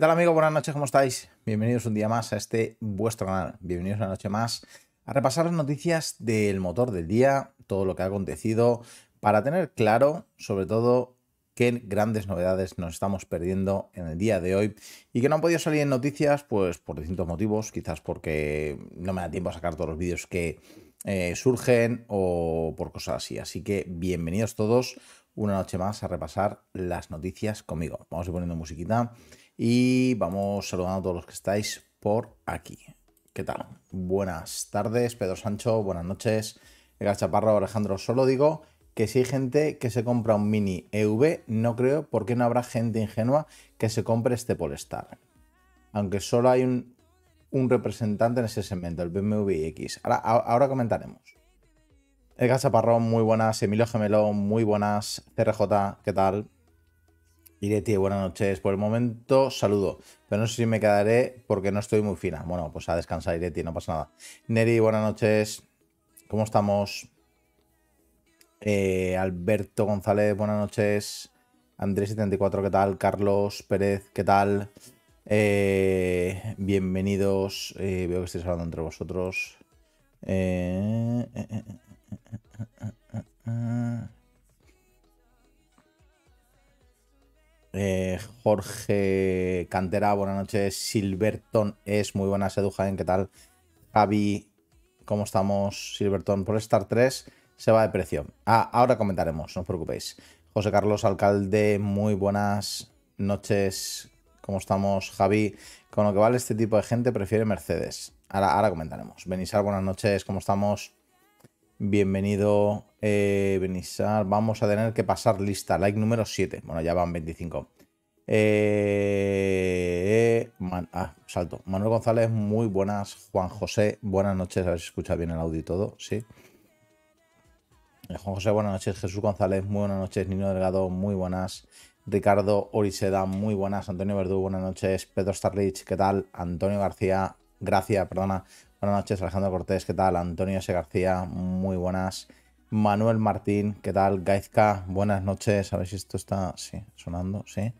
¿Qué tal amigo? Buenas noches, ¿cómo estáis? Bienvenidos un día más a este vuestro canal. Bienvenidos una noche más a repasar las noticias del motor del día, todo lo que ha acontecido, para tener claro, sobre todo, qué grandes novedades nos estamos perdiendo en el día de hoy y que no han podido salir en noticias, pues por distintos motivos, quizás porque no me da tiempo a sacar todos los vídeos que eh, surgen o por cosas así. Así que bienvenidos todos una noche más a repasar las noticias conmigo. Vamos a ir poniendo musiquita y vamos saludando a todos los que estáis por aquí. ¿Qué tal? Buenas tardes, Pedro Sancho, buenas noches. El Chaparro, Alejandro, solo digo que si hay gente que se compra un mini EV, no creo porque no habrá gente ingenua que se compre este Polestar. Aunque solo hay un, representante en ese segmento, el BMW X. Ahora, ahora comentaremos. El Chaparro, muy buenas. Emilio Gemelo, muy buenas. CRJ, ¿qué tal? Ireti, buenas noches. Por el momento saludo, pero no sé si me quedaré porque no estoy muy fina. Bueno, pues a descansar, Ireti, no pasa nada. Neri, buenas noches. ¿Cómo estamos? Eh, Alberto González, buenas noches. Andrés74, ¿qué tal? Carlos Pérez, ¿qué tal? Eh, bienvenidos. Eh, veo que estáis hablando entre vosotros. eh, Eh, Jorge Cantera, buenas noches. Silverton es muy buenas, seduja en ¿qué tal? Javi, ¿cómo estamos? Silverton por estar 3 se va de precio. Ah, ahora comentaremos, no os preocupéis. José Carlos Alcalde, muy buenas noches. ¿Cómo estamos, Javi? Con lo que vale este tipo de gente, prefiere Mercedes. Ahora, ahora comentaremos. Benisar, buenas noches, ¿cómo estamos? Bienvenido, eh, Benizar. Vamos a tener que pasar lista. Like número 7. Bueno, ya van 25. Eh, ah, salto. Manuel González, muy buenas. Juan José, buenas noches. A ver si escucha bien el audio y todo. Sí. Eh, Juan José, buenas noches. Jesús González, muy buenas noches. Nino Delgado, muy buenas. Ricardo Oriseda, muy buenas. Antonio Verdú, buenas noches. Pedro Starlich, ¿qué tal? Antonio García, gracias, perdona. Buenas noches, Alejandro Cortés, ¿qué tal? Antonio S. García, muy buenas. Manuel Martín, ¿qué tal? Gaizka, buenas noches. A ver si esto está sí, sonando, sí.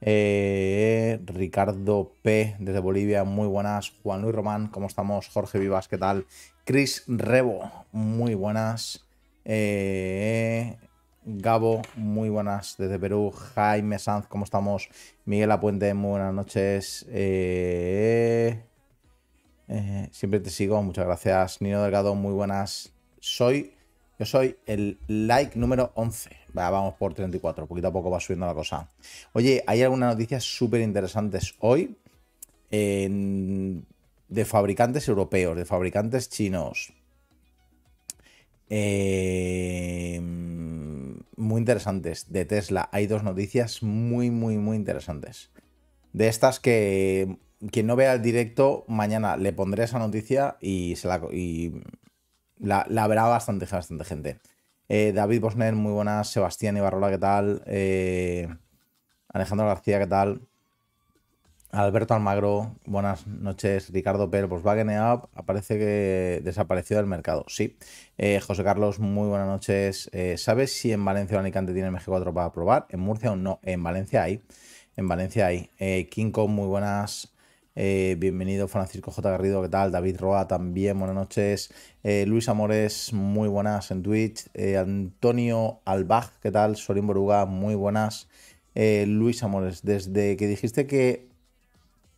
Eh, Ricardo P. desde Bolivia, muy buenas. Juan Luis Román, ¿cómo estamos? Jorge Vivas, ¿qué tal? Chris Rebo, muy buenas. Eh, Gabo, muy buenas desde Perú. Jaime Sanz, ¿cómo estamos? Miguel Apuente, muy buenas noches. Eh, eh, siempre te sigo. Muchas gracias, Nino Delgado. Muy buenas. Soy. Yo soy el like número 11. vamos por 34. Poquito a poco va subiendo la cosa. Oye, hay algunas noticias súper interesantes hoy de fabricantes europeos, de fabricantes chinos. Eh, muy interesantes. De Tesla hay dos noticias muy, muy, muy interesantes. De estas que quien no vea el directo, mañana le pondré esa noticia y, se la, verá bastante, bastante gente. Eh, David Bosner, muy buenas. Sebastián Ibarrola, ¿qué tal? Eh, Alejandro García, ¿qué tal? Alberto Almagro, buenas noches. Ricardo Pérez, Volkswagen Up, aparece que desapareció del mercado. Sí. Eh, José Carlos, muy buenas noches. ¿Sabes si en Valencia o Alicante tiene MG4 para probar? ¿En Murcia o no? En Valencia hay. En Valencia hay. Eh, Kinko, muy buenas. Eh, bienvenido Francisco J. Garrido, ¿qué tal? David Roa también, buenas noches. Eh, Luis Amores, muy buenas en Twitch. Eh, Antonio Albaj, ¿qué tal? Sorín Boruga, muy buenas. Luis Amores, desde que dijiste que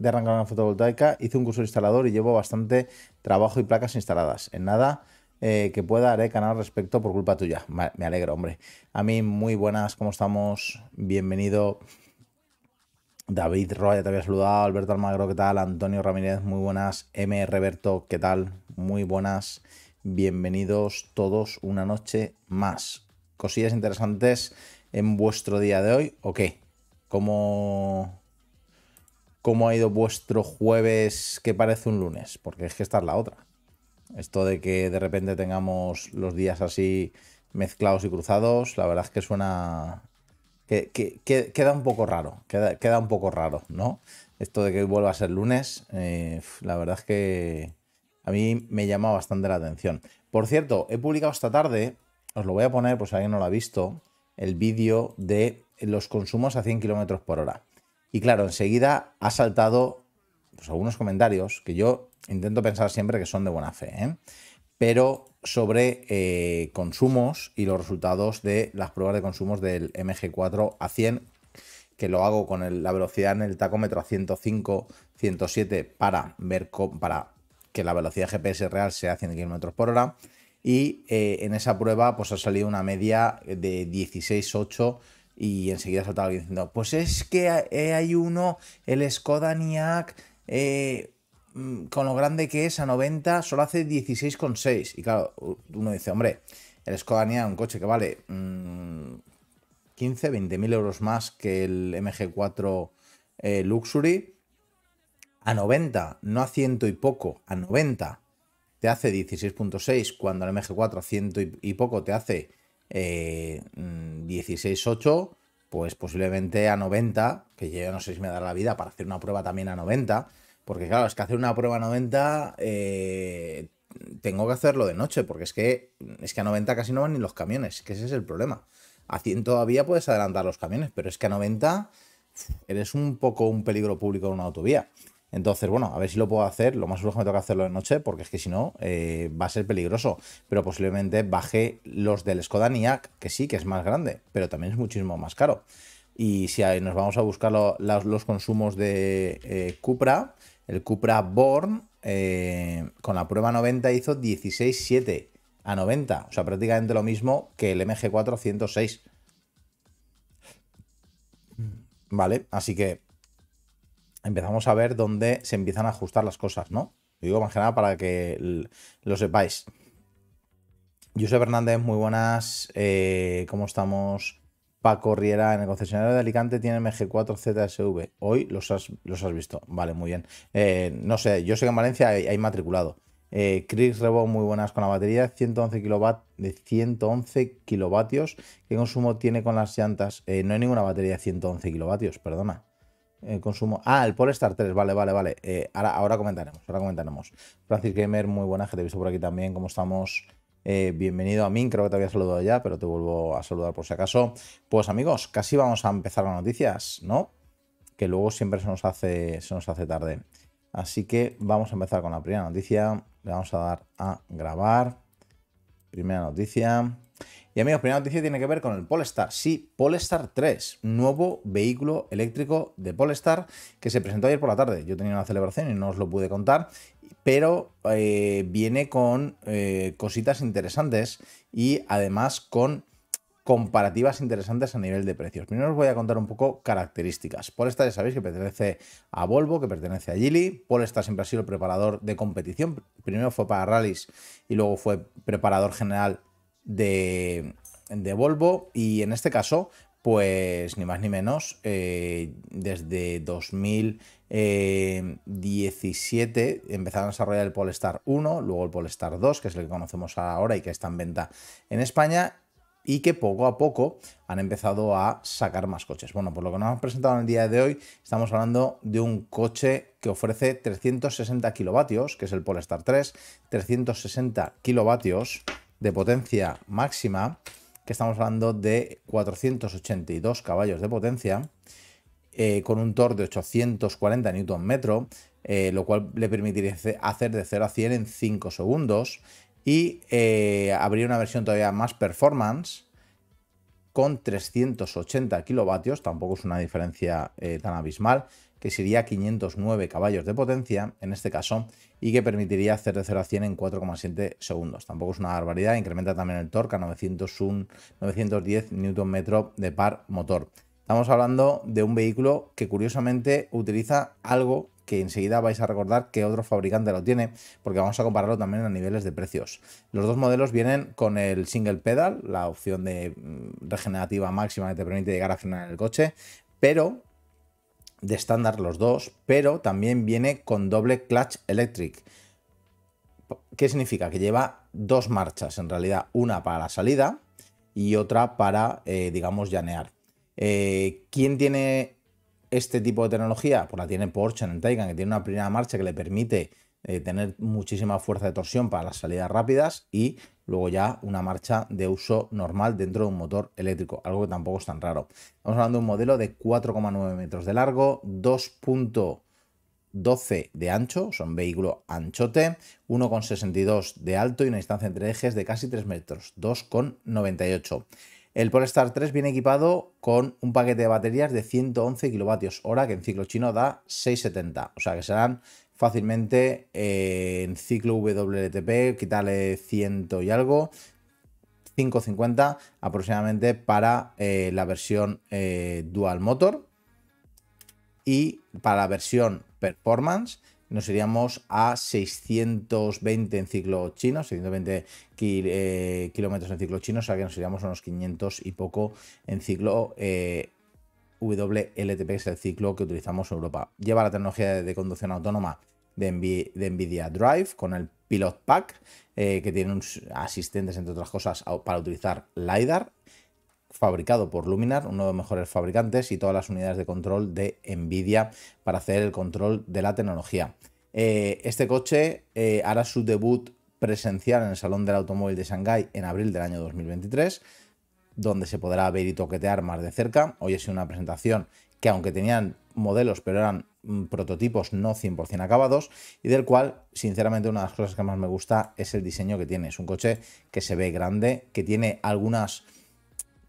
de arrancar una fotovoltaica, hice un curso de instalador y llevo bastante trabajo y placas instaladas. En nada, que pueda haré canal respecto por culpa tuya. Me alegro, hombre. A mí, muy buenas, ¿cómo estamos? Bienvenido. David Roya te había saludado, Alberto Almagro, ¿qué tal? Antonio Ramírez, muy buenas. M. Reberto, ¿qué tal? Muy buenas. Bienvenidos todos una noche más. ¿Cosillas interesantes en vuestro día de hoy o qué? ¿Cómo, cómo ha ido vuestro jueves que parece un lunes? Porque es que esta es la otra. Esto de que de repente tengamos los días así mezclados y cruzados, la verdad es que suena, que, queda un poco raro, queda, queda, un poco raro, ¿no? Esto de que vuelva a ser lunes, eh, la verdad es que a mí me llama bastante la atención. Por cierto, he publicado esta tarde, os lo voy a poner pues alguien no lo ha visto, el vídeo de los consumos a 100 km por hora. Y claro, enseguida ha saltado pues, algunos comentarios que yo intento pensar siempre que son de buena fe, ¿eh? pero sobre eh, consumos y los resultados de las pruebas de consumos del MG4 a 100, que lo hago con la velocidad en el tacómetro a 105, 107 para ver para que la velocidad GPS real sea 100 km por hora. Y eh, en esa prueba pues ha salido una media de 16,8 y enseguida saltado alguien diciendo, pues es que hay uno, el Skoda Niak, eh, Mm, con lo grande que es, a 90 solo hace 16,6. Y claro, uno dice, hombre, el Skoda es un coche que vale 15, mm, 20 mil euros más que el MG4 eh, Luxury, a 90, no a ciento y poco, a 90 te hace 16.6, cuando el MG4 a ciento y poco te hace 16.8, eh, mm, pues posiblemente a 90, que yo no sé si me dará la vida para hacer una prueba también a 90 porque claro, es que hacer una prueba 90 eh, tengo que hacerlo de noche, porque es que, es que a 90 casi no van ni los camiones, que ese es el problema. A 100 todavía puedes adelantar los camiones, pero es que a 90 eres un poco un peligro público en una autovía. Entonces, bueno, a ver si lo puedo hacer. Lo más seguro me toca hacerlo de noche, porque es que si no, eh, va a ser peligroso. Pero posiblemente baje los del Skoda Niak, que sí, que es más grande, pero también es muchísimo más caro. Y si nos vamos a buscar los, consumos de eh, Cupra, el Cupra Born eh, con la prueba 90 hizo 16.7 a 90. O sea, prácticamente lo mismo que el mg 406 Vale, así que empezamos a ver dónde se empiezan a ajustar las cosas, ¿no? Lo digo más que nada para que lo sepáis. Josep Hernández, muy buenas. Eh, ¿Cómo estamos? Paco Riera, en el concesionario de Alicante tiene MG4 ZSV. Hoy los has, visto. Vale, muy bien. Eh, no sé, yo sé que en Valencia hay, matriculado. Eh, Chris Rebo, muy buenas con la batería 111 kilovat de 111 kilovatios. ¿Qué consumo tiene con las llantas? Eh, no hay ninguna batería de 111 kilovatios, perdona. El consumo. Ah, el Polestar 3, vale, vale, vale. ahora, comentaremos, ahora comentaremos. Francis Gamer, muy buenas, que te he visto por aquí también. ¿Cómo estamos? Eh, bienvenido a mí, creo que te había saludado ya, pero te vuelvo a saludar por si acaso. Pues amigos, casi vamos a empezar las noticias, ¿no? Que luego siempre se nos hace, se nos hace tarde. Así que vamos a empezar con la primera noticia. Le vamos a dar a grabar. Primera noticia. Y amigos, primera noticia tiene que ver con el Polestar. Sí, Polestar 3, nuevo vehículo eléctrico de Polestar que se presentó ayer por la tarde. Yo tenía una celebración y no os lo pude contar, pero eh, viene con eh, cositas interesantes y además con comparativas interesantes a nivel de precios. Primero os voy a contar un poco características. Polestar ya sabéis que pertenece a Volvo, que pertenece a Gili. Polestar siempre ha sido el preparador de competición. Primero fue para rallies y luego fue preparador general de, Volvo y en este caso, pues ni más ni menos, eh, desde 2017 eh, empezaron a desarrollar el Polestar 1, luego el Polestar 2, que es el que conocemos ahora y que está en venta en España, y que poco a poco han empezado a sacar más coches. Bueno, por lo que nos han presentado en el día de hoy, estamos hablando de un coche que ofrece 360 kilovatios, que es el Polestar 3, 360 kilovatios de potencia máxima, que estamos hablando de 482 caballos de potencia, eh, con un torque de 840 Nm, metro eh, lo cual le permitiría hacer de 0 a 100 en 5 segundos, y eh, abrir una versión todavía más performance con 380 kilovatios, tampoco es una diferencia tan abismal, que sería 509 caballos de potencia, en este caso, y que permitiría hacer de 0 a 100 en 4,7 segundos. Tampoco es una barbaridad, incrementa también el torque a 910 Nm de par motor. Estamos hablando de un vehículo que curiosamente utiliza algo que enseguida vais a recordar que otro fabricante lo tiene, porque vamos a compararlo también a niveles de precios. Los dos modelos vienen con el single pedal, la opción de mm, regenerativa máxima que te permite llegar a frenar el coche, pero de estándar los dos, pero también viene con doble clutch electric. ¿Qué significa? Que lleva dos marchas, en realidad, una para la salida y otra para, eh, digamos, llanear. Eh, ¿Quién tiene este tipo de tecnología? Pues la tiene Porsche en el Taycan, que tiene una primera marcha que le permite eh, tener muchísima fuerza de torsión para las salidas rápidas y luego ya una marcha de uso normal dentro de un motor eléctrico, algo que tampoco es tan raro. Estamos hablando de un modelo de 4,9 metros de largo, 2.12 de ancho, son vehículo anchote, 1,62 de alto y una distancia entre ejes de casi 3 metros, 2,98. El Polestar 3 viene equipado con un paquete de baterías de 111 kilovatios hora que en ciclo chino da 670, o sea que serán fácilmente eh, en ciclo WLTP, quitarle 100 y algo, 550 aproximadamente para eh, la versión eh, dual motor y para la versión performance nos iríamos a 620 en ciclo chino, 620 kilómetros en ciclo chino, o sea que nos iríamos a unos 500 y poco en ciclo WLTP, que es el ciclo que utilizamos en Europa. Lleva la tecnología de conducción autónoma de, Nvidia Drive con el Pilot Pack, eh, que tiene asistentes, entre otras cosas, para utilizar LiDAR, fabricado por Luminar, uno de los mejores fabricantes, y todas las unidades de control de Nvidia para hacer el control de la tecnología. Eh, este coche eh, hará su debut presencial en el Salón del Automóvil de Shanghái en abril del año 2023, donde se podrá ver y toquetear más de cerca. Hoy ha sido una presentación que aunque tenían modelos, pero eran Mm, prototipos no 100% acabados y del cual, sinceramente, una de las cosas que más me gusta es el diseño que tiene. Es un coche que se ve grande, que tiene algunas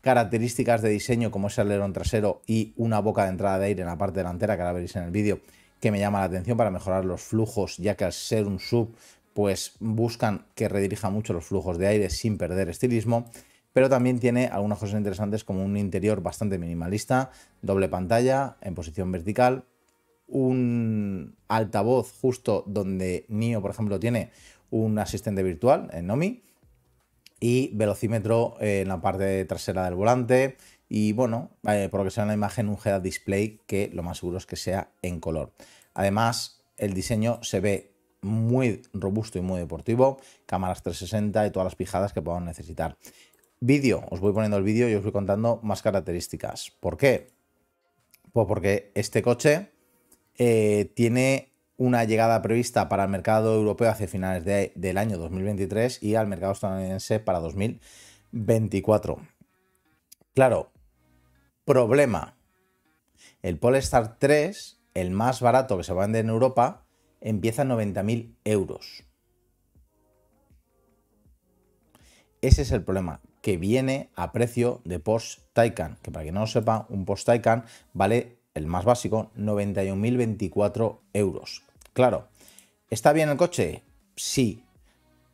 características de diseño como ese alerón trasero y una boca de entrada de aire en la parte delantera, que ahora veréis en el vídeo, que me llama la atención para mejorar los flujos, ya que al ser un sub, pues buscan que redirija mucho los flujos de aire sin perder estilismo pero también tiene algunas cosas interesantes como un interior bastante minimalista, doble pantalla en posición vertical, un altavoz justo donde NIO, por ejemplo, tiene un asistente virtual en Nomi y velocímetro en la parte trasera del volante y bueno, eh, por lo que en la imagen un head display que lo más seguro es que sea en color. Además, el diseño se ve muy robusto y muy deportivo, cámaras 360 y todas las pijadas que podamos necesitar. Vídeo, os voy poniendo el vídeo y os voy contando más características. ¿Por qué? Pues porque este coche eh, tiene una llegada prevista para el mercado europeo hacia finales del año 2023 y al mercado estadounidense para 2024. Claro, problema. El Polestar 3, el más barato que se vende en Europa, empieza en 90.000 euros. Ese es el problema, que viene a precio de Porsche Taycan, que para quien no lo sepa, un Porsche Taycan vale el más básico, 91.024 euros. Claro, ¿está bien el coche? Sí,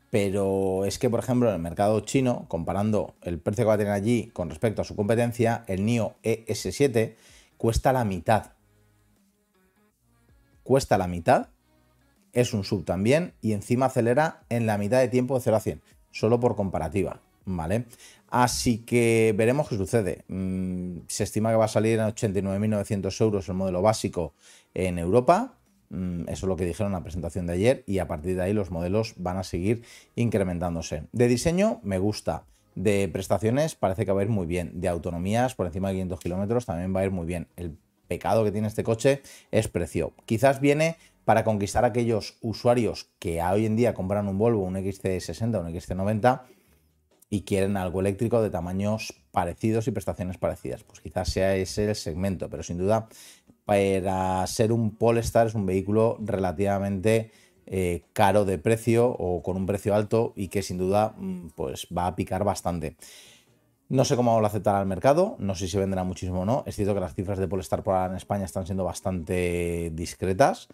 pero es que, por ejemplo, en el mercado chino, comparando el precio que va a tener allí con respecto a su competencia, el NIO ES7 cuesta la mitad. Cuesta la mitad, es un sub también, y encima acelera en la mitad de tiempo de 0 a 100, solo por comparativa. ¿vale? Así que veremos qué sucede. Mm, se estima que va a salir en 89.900 euros el modelo básico en Europa. Mm, eso es lo que dijeron en la presentación de ayer y a partir de ahí los modelos van a seguir incrementándose. De diseño me gusta. De prestaciones parece que va a ir muy bien. De autonomías por encima de 500 kilómetros también va a ir muy bien. El pecado que tiene este coche es precio. Quizás viene para conquistar a aquellos usuarios que hoy en día compran un Volvo, un XC60, un XC90 y quieren algo eléctrico de tamaños parecidos y prestaciones parecidas. Pues quizás sea ese el segmento, pero sin duda para ser un Polestar es un vehículo relativamente eh, caro de precio o con un precio alto y que sin duda mm, pues va a picar bastante. No sé cómo lo aceptará el mercado, no sé si se venderá muchísimo o no. Es cierto que las cifras de Polestar por ahora en España están siendo bastante discretas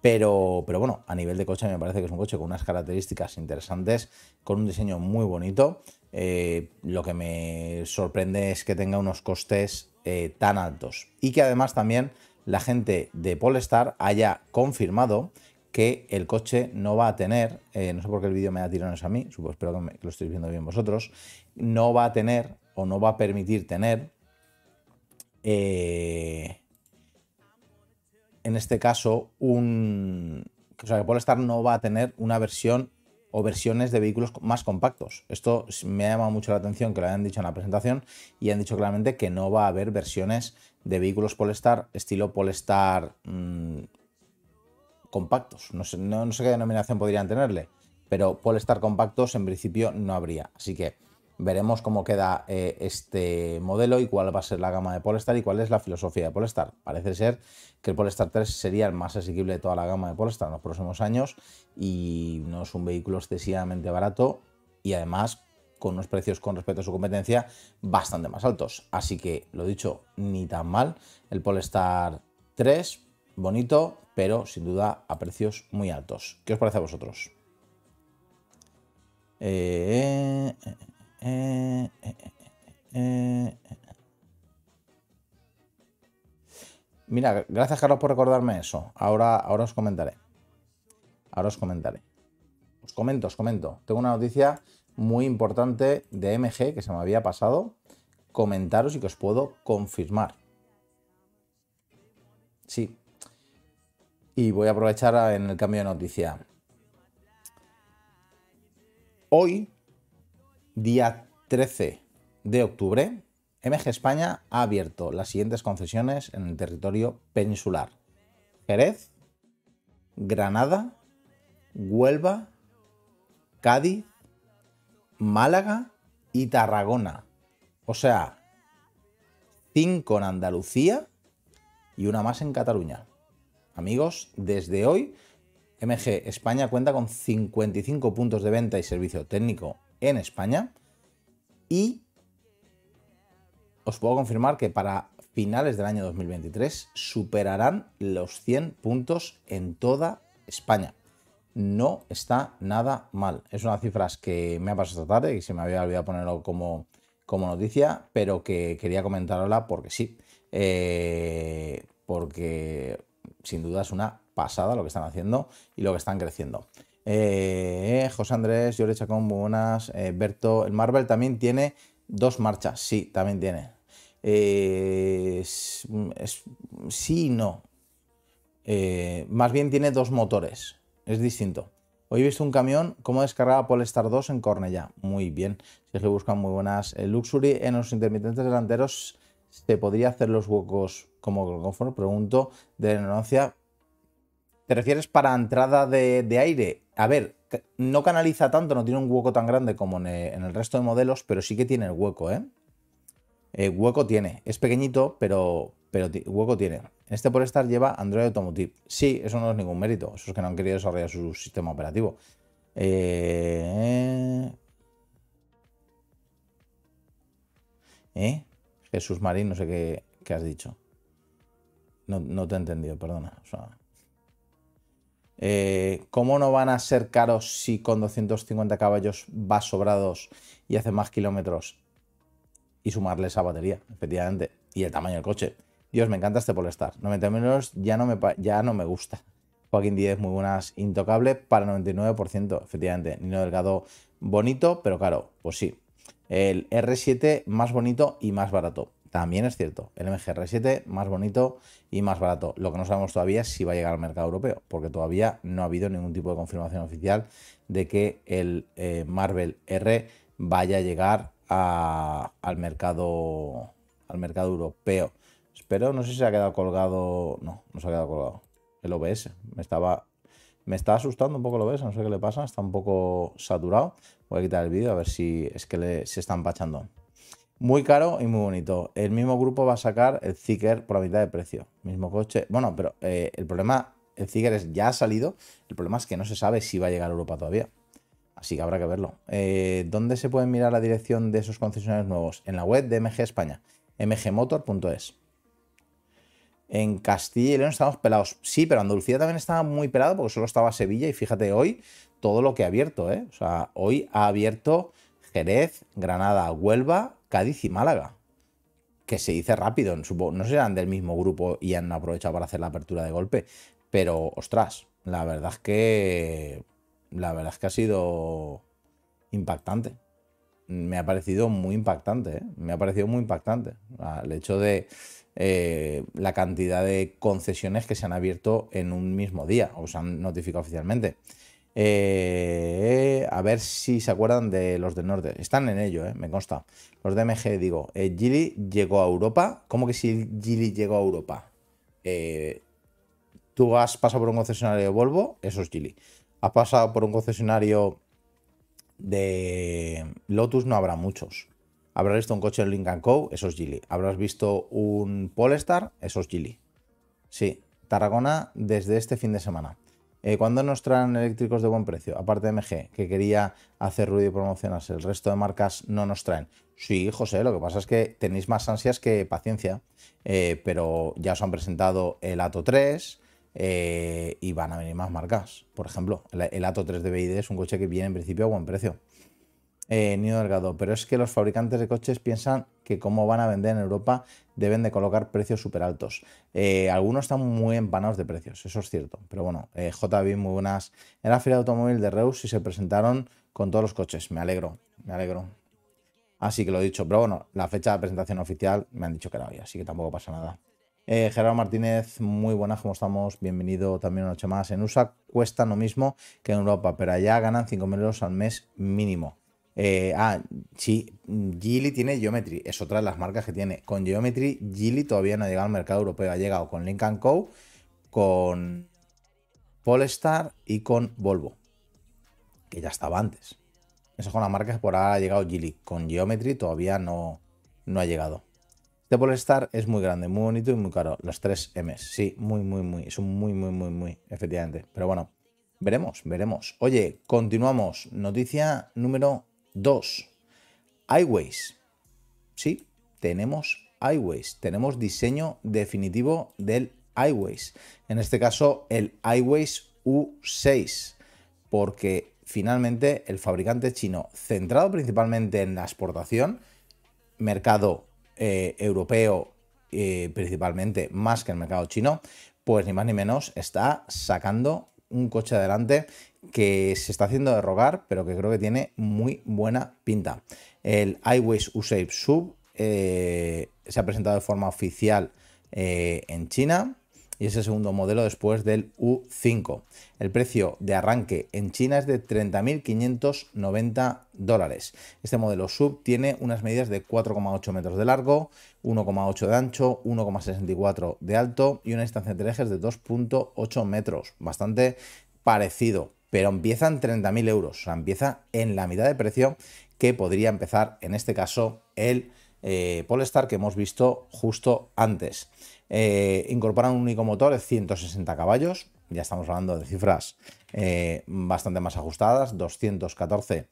pero, bueno, a nivel de coche me parece que es un coche con unas características interesantes, con un diseño muy bonito. Eh, lo que me sorprende es que tenga unos costes eh, tan altos y que además también la gente de Polestar haya confirmado que el coche no va a tener, eh, no sé por qué el vídeo me da tirones a mí, supongo, espero que lo estéis viendo bien vosotros, no va a tener o no va a permitir tener eh, en este caso, un. O sea, Polestar no va a tener una versión o versiones de vehículos más compactos. Esto me ha llamado mucho la atención que lo hayan dicho en la presentación y han dicho claramente que no va a haber versiones de vehículos Polestar estilo Polestar mm, compactos. No sé, no sé qué denominación podrían tenerle, pero Polestar compactos en principio no habría. Así que veremos cómo queda eh, este modelo y cuál va a ser la gama de Polestar y cuál es la filosofía de Polestar. Parece ser que el Polestar 3 sería el más asequible de toda la gama de Polestar en los próximos años y no es un vehículo excesivamente barato y además con unos precios con respecto a su competencia bastante más altos. Así que, lo dicho, ni tan mal. El Polestar 3, bonito, pero sin duda a precios muy altos. ¿Qué os parece a vosotros? Eh... eh, eh eh, eh, eh, Mira, gracias Carlos por recordarme eso. Ahora, ahora os comentaré. Ahora os comentaré. Os comento, os comento. Tengo una noticia muy importante de MG que se me había pasado. Comentaros y que os puedo confirmar. Sí. Y voy a aprovechar en el cambio de noticia. Hoy día 13 de octubre, MG España ha abierto las siguientes concesiones en el territorio peninsular. Jerez, Granada, Huelva, Cádiz, Málaga y Tarragona. O sea, cinco en Andalucía y una más en Cataluña. Amigos, desde hoy MG España cuenta con 55 puntos de venta y servicio técnico en España. Y os puedo confirmar que para finales del año 2023 superarán los 100 puntos en toda España. No está nada mal. Es una cifra que me ha pasado esta tarde y se me había olvidado ponerlo como, como noticia, pero que quería comentarla porque sí. Eh, porque sin duda es una pasada lo que están haciendo y lo que están creciendo. Eh, José Andrés, Llore Chacón, muy buenas. Eh, Berto, el Marvel también tiene dos marchas, sí, también tiene. Eh, sí y no. Eh, más bien tiene dos motores, es distinto. Hoy he visto un camión, como descargaba Polestar 2 en Cornella? Muy bien, si es que buscan muy buenas. El Luxury en los intermitentes delanteros se podría hacer los huecos, como conforme pregunto, de la ¿Te refieres para entrada de, aire? A ver, no canaliza tanto, no tiene un hueco tan grande como eh, en el, resto de modelos, pero sí que tiene el hueco, ¿eh? eh hueco tiene, es pequeñito, pero, pero hueco tiene. Este por estar lleva Android Automotive. Sí, eso no es ningún mérito, Esos que no han querido desarrollar su sistema operativo. Eh... ¿Eh? Jesús Marín, no sé qué, has dicho. No, no te he entendido, perdona. O eh, ¿Cómo no van a ser caros si con 250 caballos va sobrados y hace más kilómetros? Y sumarle esa batería, efectivamente. Y el tamaño del coche. Dios, me encanta este Polestar. 90 euros ya no me, ya no me gusta. Joaquín 10, muy buenas. Intocable para 99%, efectivamente. Nino Delgado, bonito, pero caro. Pues sí. El R7 más bonito y más barato. También es cierto, el MGR7 más bonito y más barato. Lo que no sabemos todavía es si va a llegar al mercado europeo, porque todavía no ha habido ningún tipo de confirmación oficial de que el eh, Marvel R vaya a llegar al, mercado, al mercado europeo. Espero, no sé si se ha quedado colgado. No, no se ha quedado colgado. El OBS. Me estaba. Me está asustando un poco el OBS, no sé qué le pasa, está un poco saturado. Voy a quitar el vídeo a ver si es que le, se está empachando. Muy caro y muy bonito. El mismo grupo va a sacar el Zicker por la mitad de precio. Mismo coche. Bueno, pero eh, el problema, el Zicker ya ha salido. El problema es que no se sabe si va a llegar a Europa todavía. Así que habrá que verlo. Eh, ¿Dónde se puede mirar la dirección de esos concesionarios nuevos? En la web de MG España, mgmotor.es. En Castilla y León estamos pelados. Sí, pero Andalucía también estaba muy pelado porque solo estaba Sevilla y fíjate hoy todo lo que ha abierto. ¿eh? O sea, hoy ha abierto Jerez, Granada, Huelva, Cádiz y Málaga. Que se dice rápido, no serán del mismo grupo y han aprovechado para hacer la apertura de golpe. Pero, ostras, la verdad es que. La verdad es que ha sido impactante. Me ha parecido muy impactante, ¿eh? me ha parecido muy impactante. Ah, el hecho de eh, la cantidad de concesiones que se han abierto en un mismo día, o se han notificado oficialmente. Eh, a ver si se acuerdan de los del norte. Están en ello, eh, me consta. Los de MG, digo, eh, Gili llegó a Europa. ¿Cómo que si Gili llegó a Europa? Tú has pasado por un concesionario de Volvo, eso es Gili. Has pasado por un concesionario de Lotus, no habrá muchos. Habrás visto un coche de Lincoln Co., eso es Gili. Habrás visto un Polestar, eso es Gili. Sí, Tarragona desde este fin de semana. Eh, ¿Cuándo nos traen eléctricos de buen precio? Aparte de MG, que quería hacer ruido y promocionarse. El resto de marcas no nos traen. Sí, José, lo que pasa es que tenéis más ansias que paciencia. Eh, pero ya os han presentado el ATO 3 eh, y van a venir más marcas. Por ejemplo, el, el, ATO 3 de BID es un coche que viene en principio a buen precio eh, nido delgado, pero es que los fabricantes de coches piensan que como van a vender en Europa deben de colocar precios súper altos. Eh, algunos están muy empanados de precios, eso es cierto, pero bueno, eh, JB muy buenas. En la feria de automóvil de Reus y se presentaron con todos los coches, me alegro, me alegro. Así que lo he dicho, pero bueno, la fecha de presentación oficial me han dicho que era hoy, así que tampoco pasa nada. Eh, Gerardo Martínez, muy buenas, ¿cómo estamos? Bienvenido también una noche más. En USA cuesta lo mismo que en Europa, pero allá ganan 5.000 euros al mes mínimo. Eh, ah, sí, Geely tiene Geometry, es otra de las marcas que tiene. Con Geometry, Geely todavía no ha llegado al mercado europeo, ha llegado con Lincoln Co., con Polestar y con Volvo, que ya estaba antes. Esas con las marcas por ahora ha llegado Geely. Con Geometry todavía no, no ha llegado. Este Polestar es muy grande, muy bonito y muy caro. Los 3 m sí, muy, muy, muy. Es un muy, muy, muy, muy, efectivamente. Pero bueno, veremos, veremos. Oye, continuamos. Noticia número 2. Highways. Sí, tenemos Highways. Tenemos diseño definitivo del Highways. En este caso, el Highways U6. Porque finalmente el fabricante chino, centrado principalmente en la exportación, mercado eh, europeo eh, principalmente, más que el mercado chino, pues ni más ni menos está sacando un coche adelante que se está haciendo de rogar, pero que creo que tiene muy buena pinta. El iWays U-Shape Sub eh, se ha presentado de forma oficial eh, en China y es el segundo modelo después del U5. El precio de arranque en China es de 30.590 dólares. Este modelo sub tiene unas medidas de 4,8 metros de largo, 1,8 de ancho, 1,64 de alto y una distancia entre ejes de 2,8 metros, bastante parecido pero empiezan 30.000 euros, o sea, empieza en la mitad de precio que podría empezar en este caso el eh, Polestar que hemos visto justo antes. Eh, incorporan un único motor de 160 caballos, ya estamos hablando de cifras eh, bastante más ajustadas, 214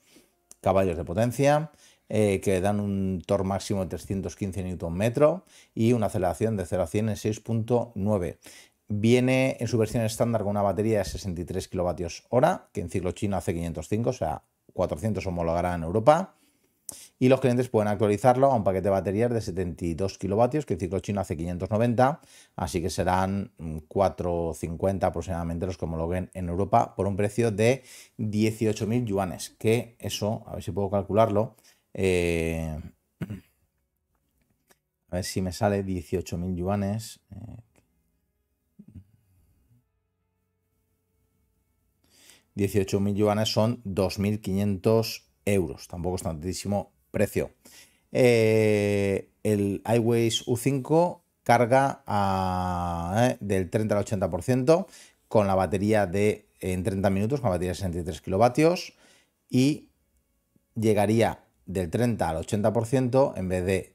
caballos de potencia, que dan un tor máximo de 315 Nm y una aceleración de 0 a 100 en 6.9. Viene en su versión estándar con una batería de 63 kWh, que en ciclo chino hace 505, o sea, 400 homologará en Europa. Y los clientes pueden actualizarlo a un paquete de baterías de 72 kilovatios, que en ciclo chino hace 590, así que serán 4,50 aproximadamente los que homologuen en Europa por un precio de 18.000 yuanes, que eso, a ver si puedo calcularlo, eh, a ver si me sale 18.000 yuanes. Eh, 18.000 yuanes son 2.500 euros. Tampoco es tantísimo precio. Eh, el iWays U5 carga eh, del 30 al 80% con la batería de en 30 minutos, con la batería de 63 kilovatios y llegaría del 30 al 80% en vez de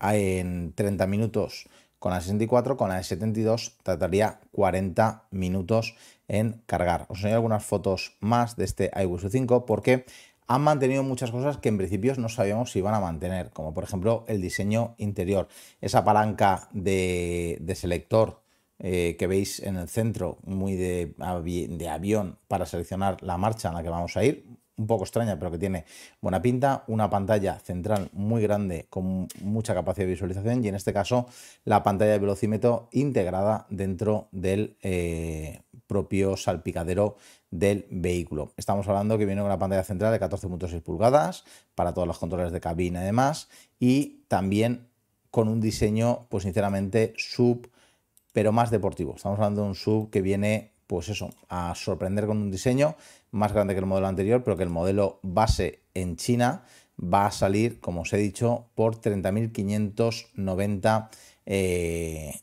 en 30 minutos con la 64, con la 72 trataría 40 minutos en cargar. Os enseño algunas fotos más de este iWisu 5 porque han mantenido muchas cosas que en principio no sabíamos si iban a mantener, como por ejemplo el diseño interior, esa palanca de, selector eh, que veis en el centro, muy de, de, avión, para seleccionar la marcha en la que vamos a ir, un poco extraña, pero que tiene buena pinta, una pantalla central muy grande con mucha capacidad de visualización y en este caso la pantalla de velocímetro integrada dentro del eh, propio salpicadero del vehículo. Estamos hablando que viene con una pantalla central de 14.6 pulgadas para todos los controles de cabina y demás y también con un diseño, pues sinceramente, sub, pero más deportivo. Estamos hablando de un sub que viene pues eso, a sorprender con un diseño más grande que el modelo anterior, pero que el modelo base en China va a salir, como os he dicho, por 30.590 eh,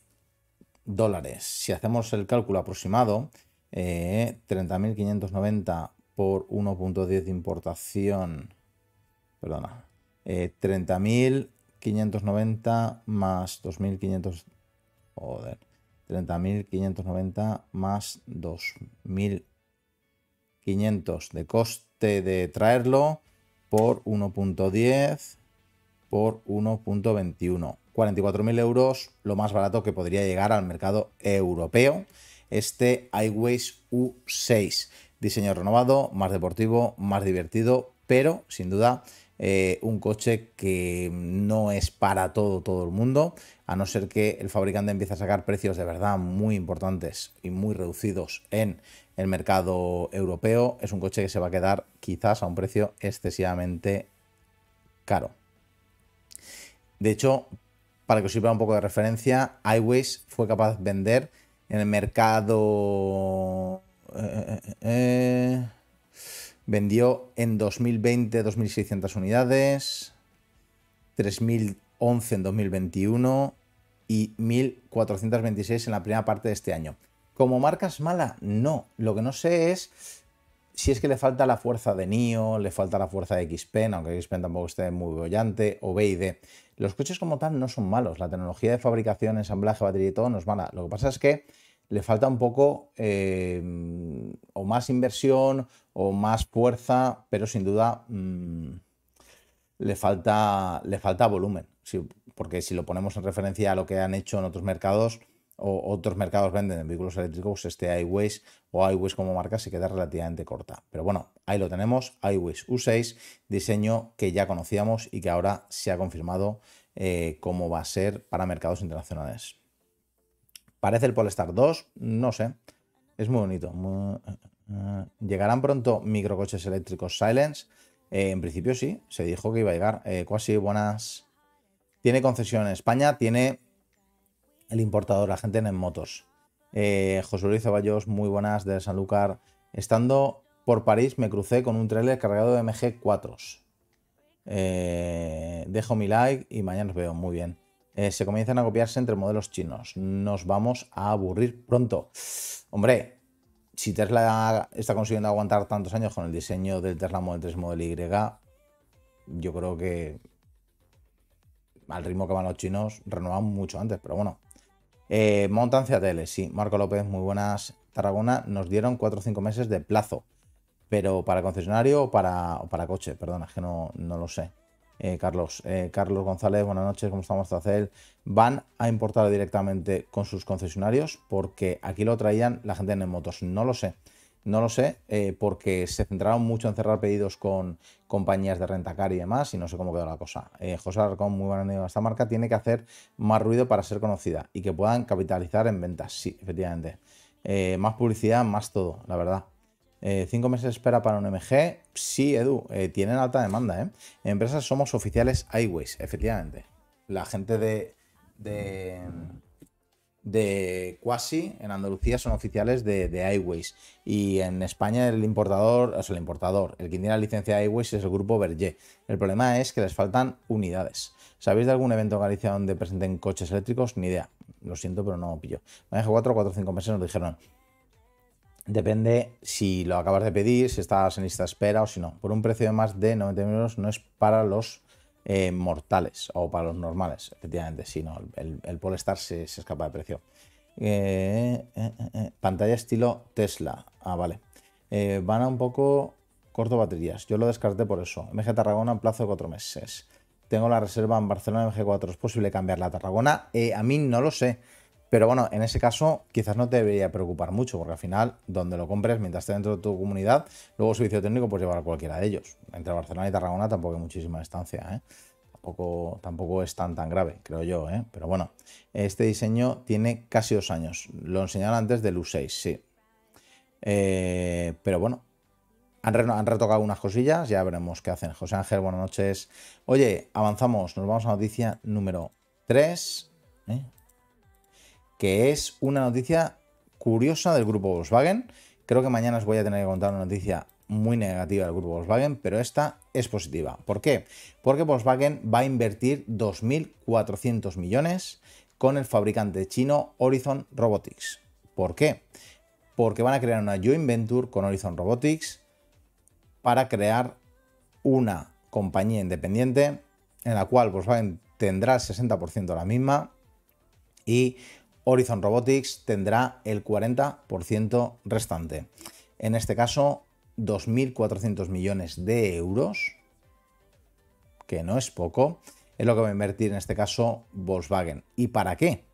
dólares. Si hacemos el cálculo aproximado, 30.590 eh, por 1.10 de importación, perdona, 30.590 eh, más 2.500, joder, 30.590 más 2.500 de coste de traerlo por 1.10 por 1.21. 44.000 euros, lo más barato que podría llegar al mercado europeo. Este iWays U6. Diseño renovado, más deportivo, más divertido, pero sin duda eh, un coche que no es para todo, todo el mundo a no ser que el fabricante empiece a sacar precios de verdad muy importantes y muy reducidos en el mercado europeo, es un coche que se va a quedar quizás a un precio excesivamente caro. De hecho, para que os sirva un poco de referencia, iWays fue capaz de vender en el mercado... Eh, eh, eh, vendió en 2020 2.600 unidades, 3.011 en 2021, y 1.426 en la primera parte de este año. Como marca es mala, no. Lo que no sé es si es que le falta la fuerza de NIO, le falta la fuerza de Xpen, aunque Xpen tampoco esté muy brillante, o BID. Los coches como tal no son malos. La tecnología de fabricación, ensamblaje, batería y todo no es mala. Lo que pasa es que le falta un poco eh, o más inversión o más fuerza, pero sin duda mm, le, falta, le falta volumen porque si lo ponemos en referencia a lo que han hecho en otros mercados, o otros mercados venden en vehículos eléctricos, este iWays o iWays como marca se queda relativamente corta. Pero bueno, ahí lo tenemos, iWays U6, diseño que ya conocíamos y que ahora se ha confirmado eh, cómo va a ser para mercados internacionales. ¿Parece el Polestar 2? No sé, es muy bonito. Eh, ¿Llegarán pronto microcoches eléctricos Silence? Eh, en principio sí, se dijo que iba a llegar. cuasi eh, buenas tiene concesión en España, tiene el importador, la gente en motos. Eh, José Luis Ceballos, muy buenas, de Sanlúcar. Estando por París me crucé con un trailer cargado de MG4s. Eh, dejo mi like y mañana os veo, muy bien. Eh, se comienzan a copiarse entre modelos chinos. Nos vamos a aburrir pronto. Hombre, si Tesla está consiguiendo aguantar tantos años con el diseño del Tesla Model 3 Model Y, yo creo que al ritmo que van los chinos, renovamos mucho antes, pero bueno. Eh, Montancia tele, sí, Marco López, muy buenas. Tarragona, nos dieron 4 o 5 meses de plazo, pero para concesionario o para, para coche, perdona, es que no, no lo sé. Eh, Carlos. Eh, Carlos González, buenas noches, ¿cómo estamos, Van a importar directamente con sus concesionarios porque aquí lo traían la gente en motos, no lo sé. No lo sé, eh, porque se centraron mucho en cerrar pedidos con compañías de rentacar y demás, y no sé cómo quedó la cosa. Eh, José Arcón, muy buen amigo de esta marca, tiene que hacer más ruido para ser conocida y que puedan capitalizar en ventas. Sí, efectivamente. Eh, más publicidad, más todo, la verdad. cinco meses de espera para un MG. Sí, Edu, tienen alta demanda. ¿eh? empresas somos oficiales iWays, efectivamente. La gente de, de Quasi en Andalucía son oficiales de, de Highways y en España el importador, o sea, el importador, el que tiene la licencia de Highways es el grupo Berger. El problema es que les faltan unidades. ¿Sabéis de algún evento en Galicia donde presenten coches eléctricos? Ni idea. Lo siento, pero no pillo. cuatro 4, o 5 meses nos dijeron. Depende si lo acabas de pedir, si estás en lista de espera o si no. Por un precio de más de 90 euros no es para los eh, mortales o para los normales, efectivamente, si no, el, el Polestar se, escapa de precio. Eh, eh, pantalla estilo Tesla, ah, vale. van a un poco corto baterías, yo lo descarté por eso. MG Tarragona en plazo de 4 meses. Tengo la reserva en Barcelona MG4, ¿es posible cambiar la Tarragona? a mí no lo sé. Pero bueno, en ese caso quizás no te debería preocupar mucho, porque al final, donde lo compres, mientras estés dentro de tu comunidad, luego servicio técnico puedes llevar a cualquiera de ellos. Entre Barcelona y Tarragona tampoco hay muchísima distancia, ¿eh? Tampoco, tampoco es tan tan grave, creo yo, ¿eh? Pero bueno, este diseño tiene casi dos años. Lo enseñaron antes del U6, sí. Eh, pero bueno, han, han, retocado unas cosillas, ya veremos qué hacen. José Ángel, buenas noches. Oye, avanzamos, nos vamos a noticia número 3. ¿Eh? que es una noticia curiosa del grupo Volkswagen. Creo que mañana os voy a tener que contar una noticia muy negativa del grupo Volkswagen, pero esta es positiva. ¿Por qué? Porque Volkswagen va a invertir 2.400 millones con el fabricante chino Horizon Robotics. ¿Por qué? Porque van a crear una joint venture con Horizon Robotics para crear una compañía independiente en la cual Volkswagen tendrá el 60% de la misma y Horizon Robotics tendrá el 40% restante. En este caso, 2.400 millones de euros, que no es poco, es lo que va a invertir en este caso Volkswagen. ¿Y para qué?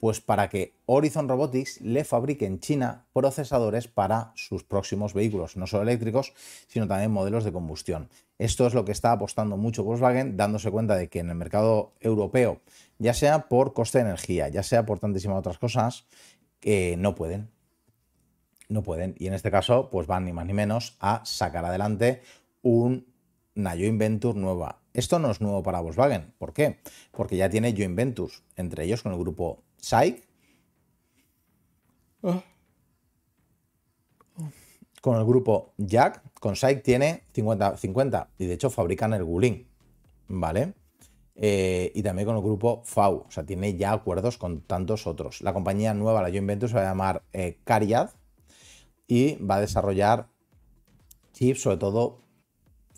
Pues para que Horizon Robotics le fabrique en China procesadores para sus próximos vehículos, no solo eléctricos, sino también modelos de combustión. Esto es lo que está apostando mucho Volkswagen, dándose cuenta de que en el mercado europeo, ya sea por coste de energía, ya sea por tantísimas otras cosas, no pueden. No pueden. Y en este caso, pues van ni más ni menos a sacar adelante un, una joint venture nueva. Esto no es nuevo para Volkswagen. ¿Por qué? Porque ya tiene joint ventures, entre ellos con el grupo Psych. Ah. Con el grupo Jack, con Psych tiene 50-50 y de hecho fabrican el Gulin, ¿vale? Eh, y también con el grupo FAU, o sea, tiene ya acuerdos con tantos otros. La compañía nueva, la yo invento, se va a llamar eh, Cariad y va a desarrollar chips, sobre todo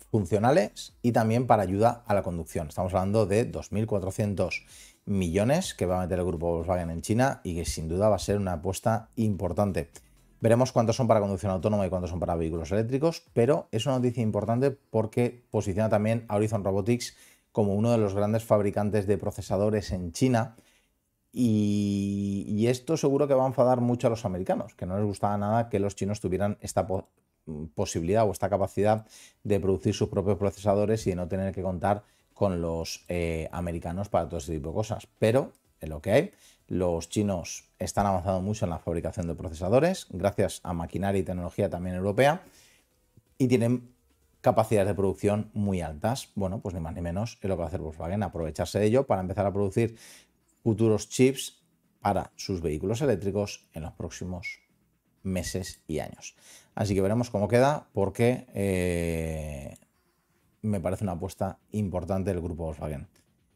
funcionales y también para ayuda a la conducción. Estamos hablando de 2400 millones que va a meter el grupo Volkswagen en China y que sin duda va a ser una apuesta importante. Veremos cuántos son para conducción autónoma y cuántos son para vehículos eléctricos, pero es una noticia importante porque posiciona también a Horizon Robotics como uno de los grandes fabricantes de procesadores en China. Y, esto seguro que va a enfadar mucho a los americanos, que no les gustaba nada que los chinos tuvieran esta mm, posibilidad o esta capacidad de producir sus propios procesadores y de no tener que contar con los eh, americanos para todo este tipo de cosas. Pero en lo que hay, los chinos están avanzando mucho en la fabricación de procesadores, gracias a maquinaria y tecnología también europea, y tienen capacidades de producción muy altas. Bueno, pues ni más ni menos es lo que va a hacer Volkswagen, aprovecharse de ello para empezar a producir futuros chips para sus vehículos eléctricos en los próximos meses y años. Así que veremos cómo queda, porque eh, me parece una apuesta importante del grupo Volkswagen.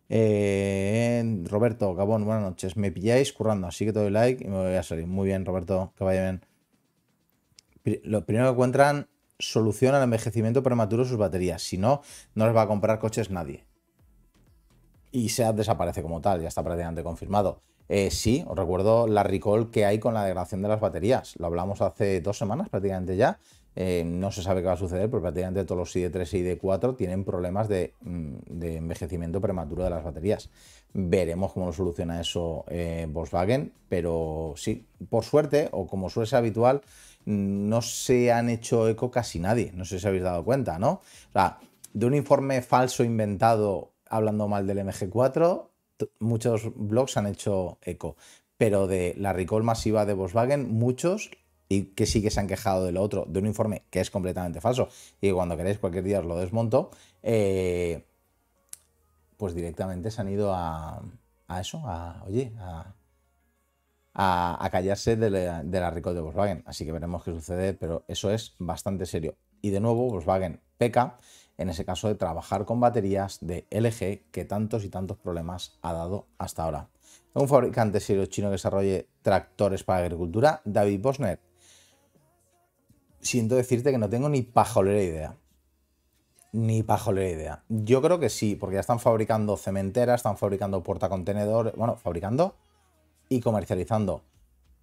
Eh, Roberto, Gabón, buenas noches. Me pilláis currando, así que te doy like y me voy a salir. Muy bien, Roberto, que vaya bien. Lo primero que encuentran, solución al envejecimiento prematuro de sus baterías. Si no, no les va a comprar coches nadie. Y se desaparece como tal, ya está prácticamente confirmado. Eh, sí, os recuerdo la recall que hay con la degradación de las baterías. Lo hablamos hace dos semanas prácticamente ya. Eh, no se sabe qué va a suceder, porque prácticamente todos los ID3 y ID4 tienen problemas mm, de, envejecimiento prematuro de las baterías. Veremos cómo lo soluciona eso eh, Volkswagen, pero sí, por suerte, o como suele ser habitual, mm, no se han hecho eco casi nadie. No sé si habéis dado cuenta, ¿no? O sea, de un informe falso inventado hablando mal del MG4, muchos blogs han hecho eco. Pero de la recall masiva de Volkswagen, muchos y que sí que se han quejado de lo otro, de un informe que es completamente falso y cuando queréis cualquier día os lo desmonto, eh, pues directamente se han ido a, eso, a, oye, a, callarse de la, de de Volkswagen. Así que veremos qué sucede, pero eso es bastante serio. Y de nuevo, Volkswagen peca en ese caso de trabajar con baterías de LG que tantos y tantos problemas ha dado hasta ahora. Un fabricante serio chino que desarrolle tractores para agricultura, David Bosner, siento decirte que no tengo ni pajolera idea. Ni pajolera idea. Yo creo que sí, porque ya están fabricando cementeras, están fabricando portacontenedores, bueno, fabricando y comercializando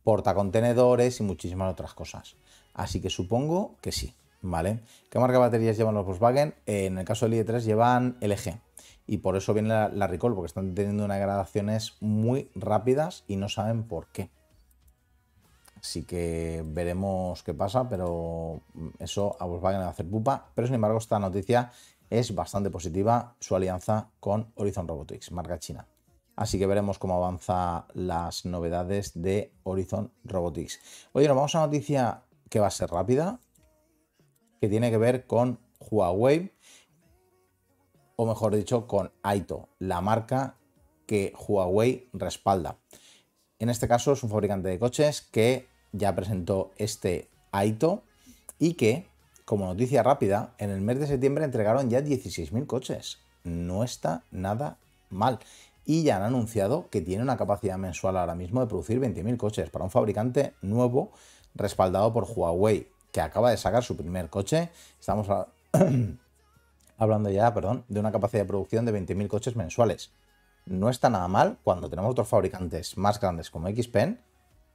portacontenedores y muchísimas otras cosas. Así que supongo que sí, ¿vale? ¿Qué marca de baterías llevan los Volkswagen? Eh, en el caso del ie 3 llevan LG y por eso viene la, la recall, porque están teniendo unas gradaciones muy rápidas y no saben por qué. Así que veremos qué pasa, pero mm, eso a vos va a hacer pupa. Pero sin embargo, esta noticia es bastante positiva, su alianza con Horizon Robotics, marca china. Así que veremos cómo avanza las novedades de Horizon Robotics. Oye, nos vamos a una noticia que va a ser rápida, que tiene que ver con Huawei, o mejor dicho, con Aito, la marca que Huawei respalda. En este caso es un fabricante de coches que ya presentó este Aito y que, como noticia rápida, en el mes de septiembre entregaron ya 16.000 coches. No está nada mal. Y ya han anunciado que tiene una capacidad mensual ahora mismo de producir 20.000 coches para un fabricante nuevo respaldado por Huawei, que acaba de sacar su primer coche. Estamos hablando ya, perdón, de una capacidad de producción de 20.000 coches mensuales. No está nada mal cuando tenemos otros fabricantes más grandes como XPEN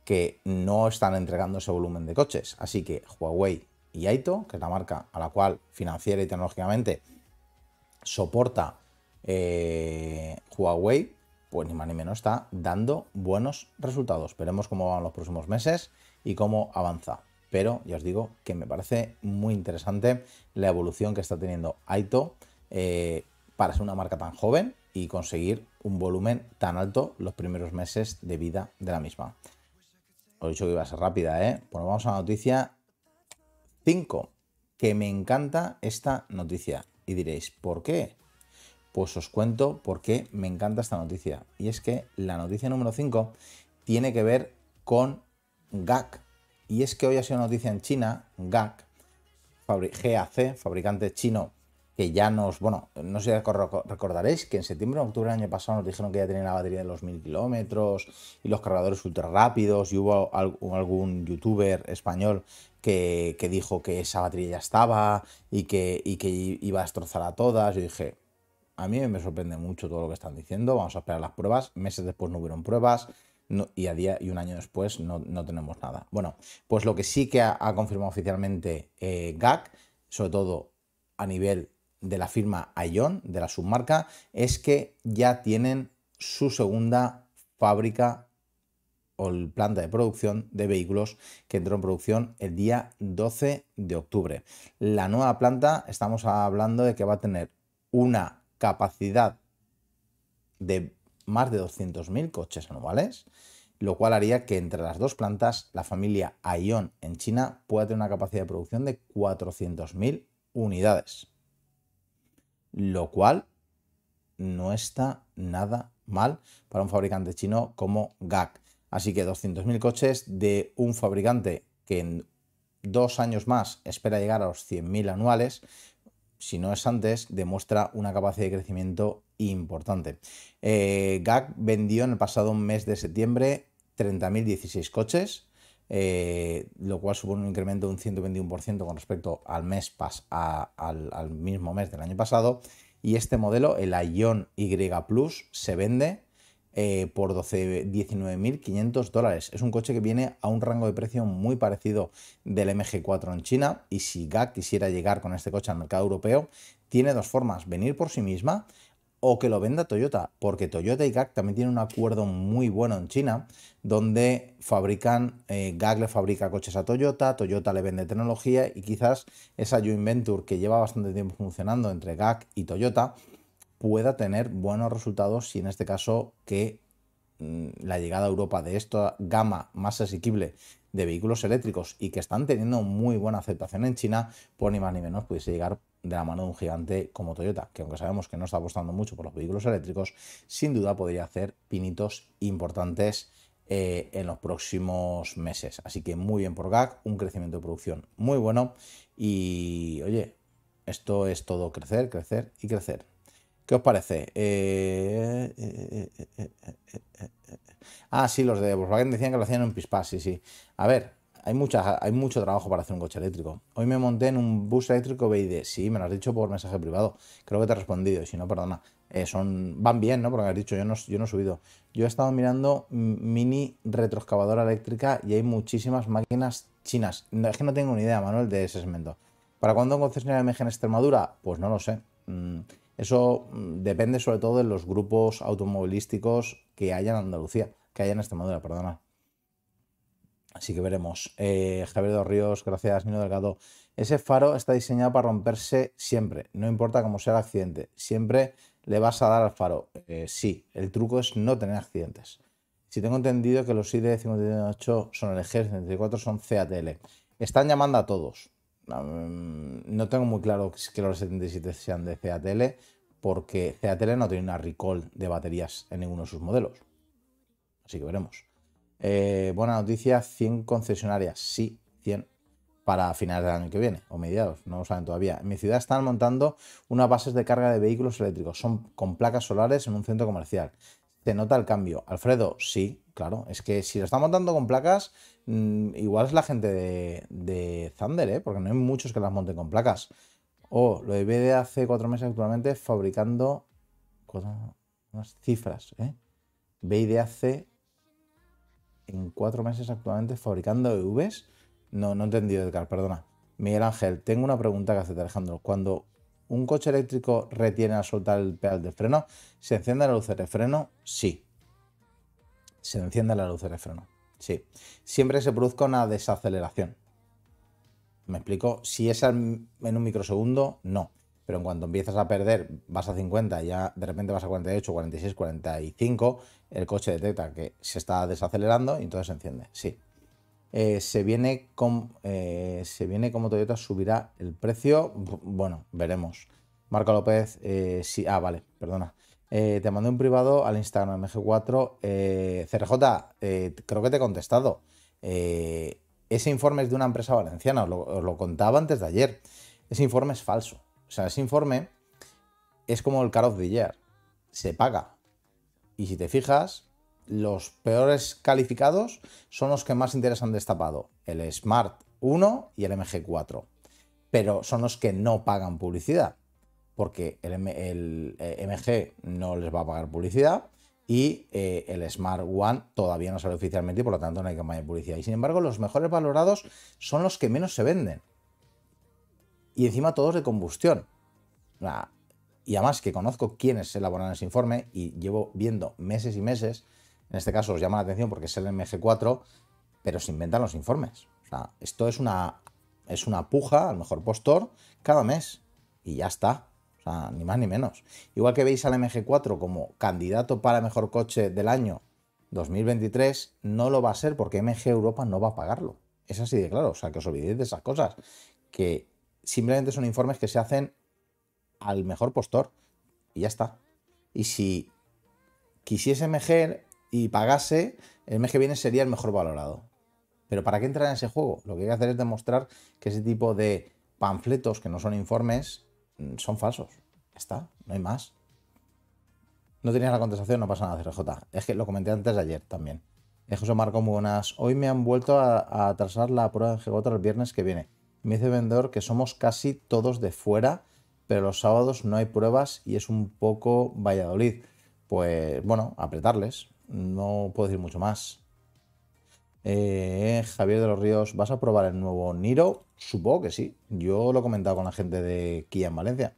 que no están entregando ese volumen de coches. Así que Huawei y Aito, que es la marca a la cual financiera y tecnológicamente soporta eh, Huawei, pues ni más ni menos está dando buenos resultados. Veremos cómo van los próximos meses y cómo avanza. Pero ya os digo que me parece muy interesante la evolución que está teniendo Aito eh, para ser una marca tan joven y conseguir un volumen tan alto los primeros meses de vida de la misma. Os he dicho que iba a ser rápida, ¿eh? Bueno, vamos a la noticia 5, que me encanta esta noticia. Y diréis, ¿por qué? Pues os cuento por qué me encanta esta noticia. Y es que la noticia número 5 tiene que ver con GAC. Y es que hoy ha sido noticia en China, GAC, GAC, fabricante chino que ya nos, bueno, no sé si recordaréis que en septiembre o octubre del año pasado nos dijeron que ya tenía la batería de los mil kilómetros y los cargadores ultra rápidos y hubo algún youtuber español que, dijo que esa batería ya estaba y que, que iba a destrozar a todas. Yo dije, a mí me sorprende mucho todo lo que están diciendo, vamos a esperar las pruebas, meses después no hubieron pruebas, y a día y un año después no, tenemos nada. Bueno, pues lo que sí que ha, confirmado oficialmente eh, GAC, sobre todo a nivel de la firma Ayon, de la submarca, es que ya tienen su segunda fábrica o planta de producción de vehículos que entró en producción el día 12 de octubre. La nueva planta, estamos hablando de que va a tener una capacidad de más de 200.000 coches anuales, lo cual haría que entre las dos plantas la familia Ayon en China pueda tener una capacidad de producción de 400.000 unidades lo cual no está nada mal para un fabricante chino como GAC. Así que 200.000 coches de un fabricante que en dos años más espera llegar a los 100.000 anuales, si no es antes, demuestra una capacidad de crecimiento importante. Eh, GAC vendió en el pasado mes de septiembre 30.016 coches, eh, lo cual supone un incremento de un 121% con respecto al, mes pas al, mismo mes del año pasado. Y este modelo, el Ion Y Plus, se vende eh, por 19.500 dólares. Es un coche que viene a un rango de precio muy parecido del MG4 en China. Y si GAC quisiera llegar con este coche al mercado europeo, tiene dos formas: venir por sí misma o que lo venda Toyota, porque Toyota y GAC también tienen un acuerdo muy bueno en China, donde fabrican, eh, GAC le fabrica coches a Toyota, Toyota le vende tecnología y quizás esa joint venture que lleva bastante tiempo funcionando entre GAC y Toyota pueda tener buenos resultados si en este caso que mm, la llegada a Europa de esta gama más asequible de vehículos eléctricos y que están teniendo muy buena aceptación en China, por pues ni más ni menos pudiese llegar de la mano de un gigante como Toyota, que aunque sabemos que no está apostando mucho por los vehículos eléctricos, sin duda podría hacer pinitos importantes eh, en los próximos meses. Así que muy bien por GAC, un crecimiento de producción muy bueno y oye, esto es todo crecer, crecer y crecer. ¿Qué os parece? Eh, eh, eh, eh, ah, sí, los de Volkswagen decían que lo hacían en Pispas, sí, sí. A ver, hay, hay mucho trabajo para hacer un coche eléctrico. Hoy me monté en un bus eléctrico BID. Sí, me lo has dicho por mensaje privado. Creo que te he respondido, si no, perdona. son, van bien, ¿no? Porque has dicho, yo no, yo no he subido. Yo he estado mirando mini retroexcavadora eléctrica y hay muchísimas máquinas chinas. es que no tengo ni idea, Manuel, de ese segmento. ¿Para cuándo un concesionario MG en Extremadura? Pues no lo sé. Mm, eso mm, depende sobre todo de los grupos automovilísticos que haya en Andalucía, que haya en Extremadura, perdona. Así que veremos. Eh, Javier dos Ríos, gracias, Nino Delgado. Ese faro está diseñado para romperse siempre, no importa cómo sea el accidente, siempre le vas a dar al faro. Eh, sí, el truco es no tener accidentes. Si tengo entendido que los ID58 e son el ejército e, 34, son CATL. Están llamando a todos. Mm, no tengo muy claro que los 77 sean de CATL, porque CATL no tiene una recall de baterías en ninguno de sus modelos. Así que veremos. Eh, buena noticia, 100 concesionarias, sí, 100 para finales del año que viene o mediados, no lo saben todavía. En mi ciudad están montando unas bases de carga de vehículos eléctricos, son con placas solares en un centro comercial. ¿Se nota el cambio? Alfredo, sí, Claro, es que si lo está montando con placas, mm, igual es la gente de, Thunder, ¿eh? porque no hay muchos que las monten con placas. O lo de de hace cuatro meses actualmente fabricando unas cifras. ¿eh? hace en cuatro meses actualmente fabricando EVs. No, no he entendido, Edgar, perdona. Miguel Ángel, tengo una pregunta que hacerte, Alejandro. Cuando un coche eléctrico retiene a soltar el pedal de freno, ¿se enciende la luz de freno? Sí se enciende la luz del freno. Sí. Siempre se produzca una desaceleración. ¿Me explico? Si es en un microsegundo, no. Pero en cuanto empiezas a perder, vas a 50, ya de repente vas a 48, 46, 45, el coche detecta que se está desacelerando y entonces se enciende. Sí. Eh, se, viene con, eh, se viene como Toyota subirá el precio. Bueno, veremos. Marco López, eh, sí. Ah, vale, perdona. Eh, te mandé un privado al Instagram MG4. CRJ, eh, eh, creo que te he contestado. ese informe es de una empresa valenciana, os lo, contaba antes de ayer. Ese informe es falso. O sea, ese informe es como el Car of Se paga. Y si te fijas, los peores calificados son los que más interés destapado. El Smart 1 y el MG4. Pero son los que no pagan publicidad porque el, MG eh, no les va a pagar publicidad y eh, el Smart One todavía no sale oficialmente y por lo tanto no hay campaña de publicidad. Y sin embargo, los mejores valorados son los que menos se venden. Y encima todos de combustión. y además que conozco quiénes elaboran ese informe y llevo viendo meses y meses. En este caso os llama la atención porque es el MG4, pero se inventan los informes. O sea, esto es una, es una puja al mejor postor cada mes. Y ya está. Ah, ni más ni menos. Igual que veis al MG4 como candidato para mejor coche del año 2023, no lo va a ser porque MG Europa no va a pagarlo. Es así de claro, o sea, que os olvidéis de esas cosas, que simplemente son informes que se hacen al mejor postor y ya está. Y si quisiese MG y pagase, el MG viene sería el mejor valorado. Pero ¿para qué entrar en ese juego? Lo que hay que hacer es demostrar que ese tipo de panfletos, que no son informes, Mm, son falsos. está, no hay más. No tenías la contestación, no pasa nada, CRJ. Es que lo comenté antes de ayer también. José Marco, muy buenas. Hoy me han vuelto a, atrasar la prueba de el viernes que viene. Me dice el vendedor que somos casi todos de fuera, pero los sábados no hay pruebas y es un poco Valladolid. Pues bueno, apretarles. No puedo decir mucho más. Eh, Javier de los Ríos, ¿vas a probar el nuevo Niro? Supongo que sí. Yo lo he comentado con la gente de Kia en Valencia.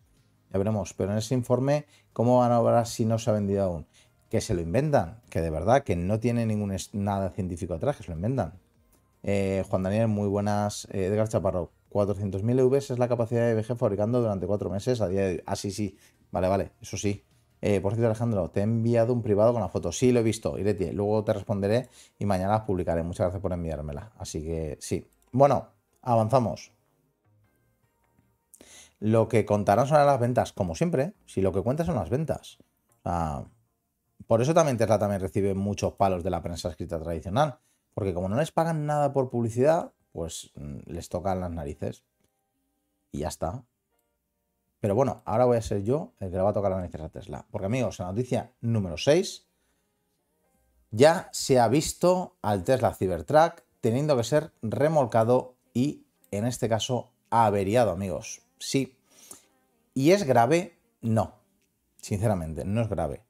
Ya veremos. Pero en ese informe, ¿cómo van a hablar si no se ha vendido aún? Que se lo inventan. Que de verdad, que no tiene ningún nada científico atrás, que se lo inventan. Eh, Juan Daniel, muy buenas. Eh, Edgar Chaparro, 400.000 EVs es la capacidad de BG fabricando durante cuatro meses a día de hoy. Ah, sí, sí. Vale, vale, eso sí. Eh, por cierto, Alejandro, te he enviado un privado con la foto. Sí, lo he visto, Ireti. Luego te responderé y mañana publicaré. Muchas gracias por enviármela. Así que sí. Bueno, Avanzamos. Lo que contarán son las ventas, como siempre. Si lo que cuenta son las ventas. por eso también Tesla también recibe muchos palos de la prensa escrita tradicional. Porque como no les pagan nada por publicidad, pues mm, les tocan las narices. Y ya está. Pero bueno, ahora voy a ser yo el que le va a tocar las narices a Tesla. Porque amigos, la noticia número 6. Ya se ha visto al Tesla Cybertruck teniendo que ser remolcado y en este caso ha averiado, amigos. Sí. ¿Y es grave? No. Sinceramente, no es grave.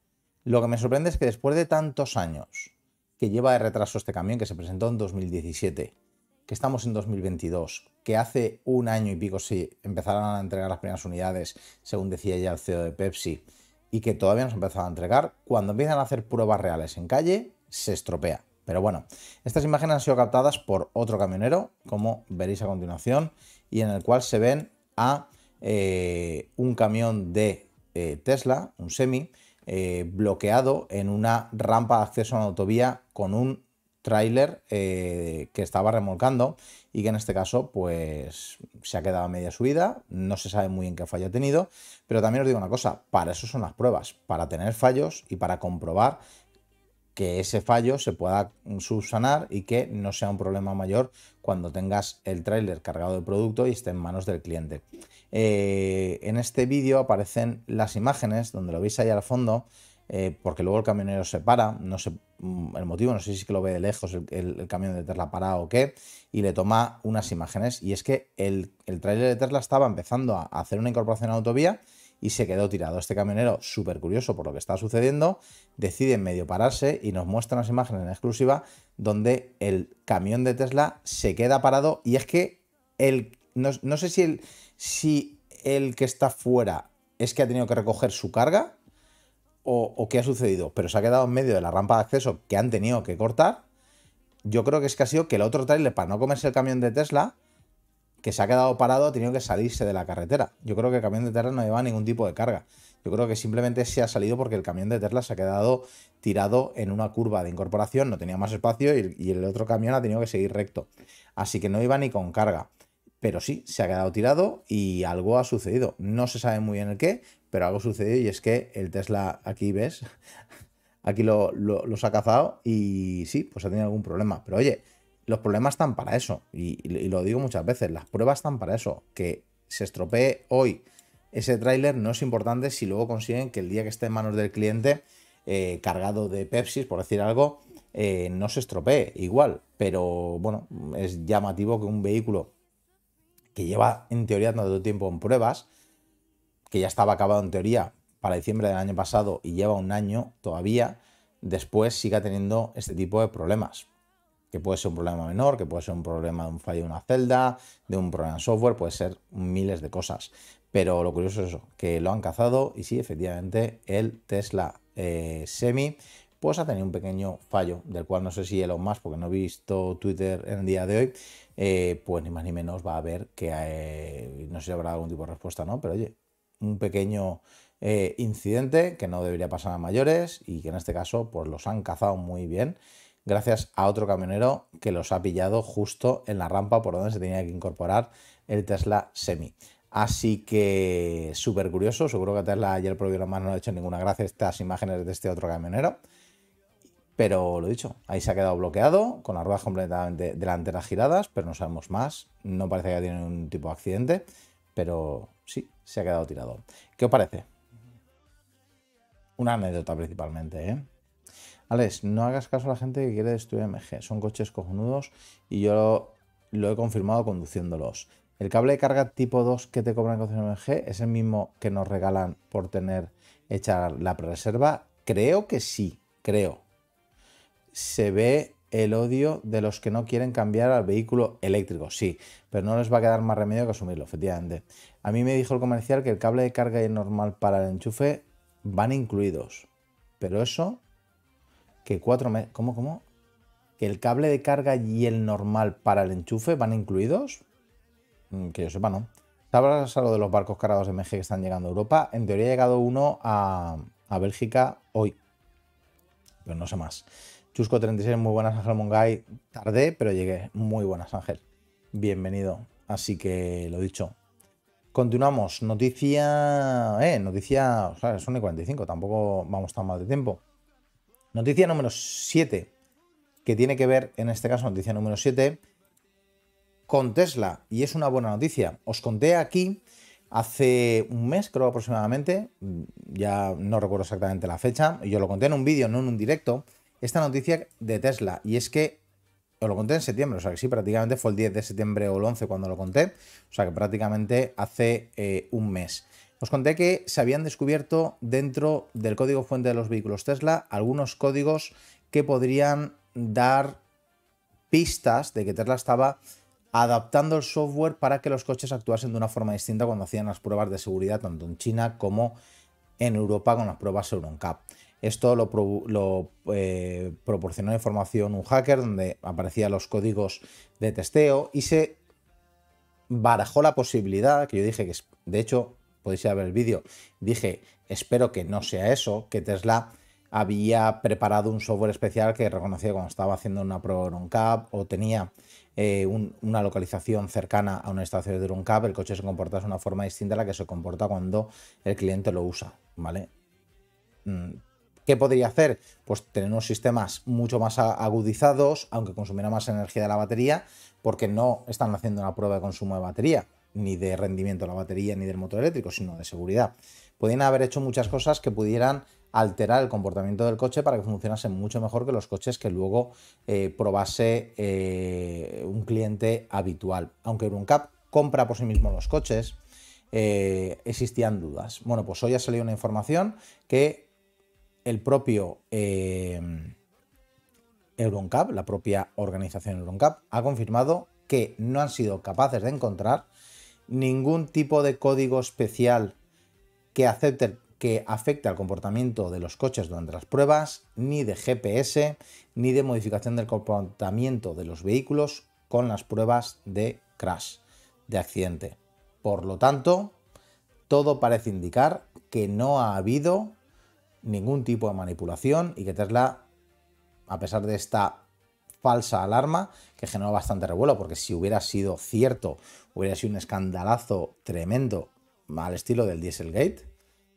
Lo que me sorprende es que después de tantos años que lleva de retraso este camión, que se presentó en 2017, que estamos en 2022, que hace un año y pico sí empezaron a entregar las primeras unidades, según decía ya el CEO de Pepsi, y que todavía no se han empezado a entregar, cuando empiezan a hacer pruebas reales en calle, se estropea. Pero bueno, estas imágenes han sido captadas por otro camionero, como veréis a continuación, y en el cual se ven a eh, un camión de eh, Tesla, un semi, eh, bloqueado en una rampa de acceso a una autovía con un tráiler que estaba remolcando y que en este caso pues se ha quedado a media subida, no se sabe muy bien qué fallo ha tenido, pero también os digo una cosa, para eso son las pruebas, para tener fallos y para comprobar que ese fallo se pueda mm, subsanar y que no sea un problema mayor cuando tengas el tráiler cargado de producto y esté en manos del cliente. Eh, en este vídeo aparecen las imágenes donde lo veis ahí al fondo, eh, porque luego el camionero se para, no sé mm, el motivo, no sé si es que lo ve de lejos el, camión de Tesla parado o qué, y le toma unas imágenes. Y es que el, el tráiler de Tesla estaba empezando a hacer una incorporación a la autovía y se quedó tirado. Este camionero, súper curioso por lo que está sucediendo, decide en medio pararse y nos muestra unas imágenes en exclusiva donde el camión de Tesla se queda parado y es que el, no, sé si el, si el que está fuera es que ha tenido que recoger su carga o, o qué ha sucedido, pero se ha quedado en medio de la rampa de acceso que han tenido que cortar. Yo creo que es que ha sido que el otro trailer, para no comerse el camión de Tesla, que se ha quedado parado ha tenido que salirse de la carretera. Yo creo que el camión de Tesla no lleva ningún tipo de carga. Yo creo que simplemente se ha salido porque el camión de Tesla se ha quedado tirado en una curva de incorporación, no tenía más espacio y, el otro camión ha tenido que seguir recto. Así que no iba ni con carga. Pero sí, se ha quedado tirado y algo ha sucedido. No se sabe muy bien el qué, pero algo ha sucedido y es que el Tesla, aquí ves, aquí lo, lo, los ha cazado y sí, pues ha tenido algún problema. Pero oye, los problemas están para eso, y, lo digo muchas veces, las pruebas están para eso. Que se estropee hoy ese tráiler no es importante si luego consiguen que el día que esté en manos del cliente, eh, cargado de Pepsi, por decir algo, eh, no se estropee igual. Pero bueno, es llamativo que un vehículo que lleva en teoría tanto tiempo en pruebas, que ya estaba acabado en teoría para diciembre del año pasado y lleva un año todavía, después siga teniendo este tipo de problemas que puede ser un problema menor, que puede ser un problema de un fallo de una celda, de un problema de software, puede ser miles de cosas. Pero lo curioso es eso, que lo han cazado y sí, efectivamente, el Tesla eh, Semi pues ha tenido un pequeño fallo, del cual no sé si el más porque no he visto Twitter en el día de hoy, eh, pues ni más ni menos va a ver que, eh, no sé si habrá algún tipo de respuesta, ¿no? Pero oye, un pequeño incidente que no debería pasar a mayores y que en este caso pues los han cazado muy bien gracias a otro camionero que los ha pillado justo en la rampa por donde se tenía que incorporar el Tesla Semi. Así que súper curioso, seguro que Tesla ayer por más no ha hecho ninguna gracia estas imágenes de este otro camionero. Pero lo dicho, ahí se ha quedado bloqueado, con las ruedas completamente delanteras giradas, pero no sabemos más. No parece que haya tenido ningún tipo de accidente, pero sí, se ha quedado tirado. ¿Qué os parece? Una anécdota principalmente, ¿eh? Alex, no hagas caso a la gente que quiere destruir MG. Son coches cojonudos y yo lo, he confirmado conduciéndolos. El cable de carga tipo 2 que te cobran con MG es el mismo que nos regalan por tener hecha la preserva? Creo que sí, creo. Se ve el odio de los que no quieren cambiar al vehículo eléctrico, sí, pero no les va a quedar más remedio que asumirlo, efectivamente. A mí me dijo el comercial que el cable de carga y el normal para el enchufe van incluidos, pero eso que cuatro meses. ¿Cómo, cómo? ¿Que el cable de carga y el normal para el enchufe van incluidos? Mm, que yo sepa, no. ¿Sabrás algo de los barcos cargados de MG que están llegando a Europa? En teoría ha llegado uno a, Bélgica hoy. Pero no sé más. Chusco36, muy buenas Ángel Mongay. Tardé, pero llegué. Muy buenas Ángel. Bienvenido. Así que lo dicho. Continuamos. Noticia... Eh, noticia... O sea, son y 45. Tampoco vamos tan mal de tiempo. Noticia número 7, que tiene que ver, en este caso, noticia número 7, con Tesla. Y es una buena noticia. Os conté aquí hace un mes, creo aproximadamente, mm, ya no recuerdo exactamente la fecha, y yo lo conté en un vídeo, no en un directo, esta noticia de Tesla. Y es que os lo conté en septiembre, o sea que sí, prácticamente fue el 10 de septiembre o el 11 cuando lo conté, o sea que prácticamente hace eh, un mes. Os conté que se habían descubierto dentro del código fuente de los vehículos Tesla algunos códigos que podrían dar pistas de que Tesla estaba adaptando el software para que los coches actuasen de una forma distinta cuando hacían las pruebas de seguridad tanto en China como en Europa con las pruebas EuronCap. Esto lo, eh, proporcionó información un hacker donde aparecían los códigos de testeo y se barajó la posibilidad, que yo dije que es, de hecho podéis ir a ver el vídeo, dije, espero que no sea eso, que Tesla había preparado un software especial que reconocía cuando estaba haciendo una prueba de RunCAP o tenía eh, una localización cercana a una estación de Roncap. el coche se comporta de una forma distinta a la que se comporta cuando el cliente lo usa, ¿vale? Mm, ¿Qué podría hacer? Pues tener unos sistemas mucho más agudizados, aunque consumiera más energía de la batería, porque no están haciendo una prueba de consumo de batería ni de rendimiento de la batería ni del motor eléctrico, sino de seguridad. Podían haber hecho muchas cosas que pudieran alterar el comportamiento del coche para que funcionase mucho mejor que los coches que luego eh, probase eh, un cliente habitual. Aunque Euroncap compra por sí mismo los coches, eh, existían dudas. Bueno, pues hoy ha salido una información que el propio Euroncap, la propia organización Euroncap, ha confirmado que no han sido capaces de encontrar ningún tipo de código especial que, acepte, que afecte al comportamiento de los coches durante las pruebas, ni de GPS, ni de modificación del comportamiento de los vehículos con las pruebas de crash, de accidente. Por lo tanto, todo parece indicar que no ha habido ningún tipo de manipulación y que Tesla, a pesar de esta falsa alarma que generó bastante revuelo, porque si hubiera sido cierto, hubiera sido un escandalazo tremendo al estilo del Dieselgate,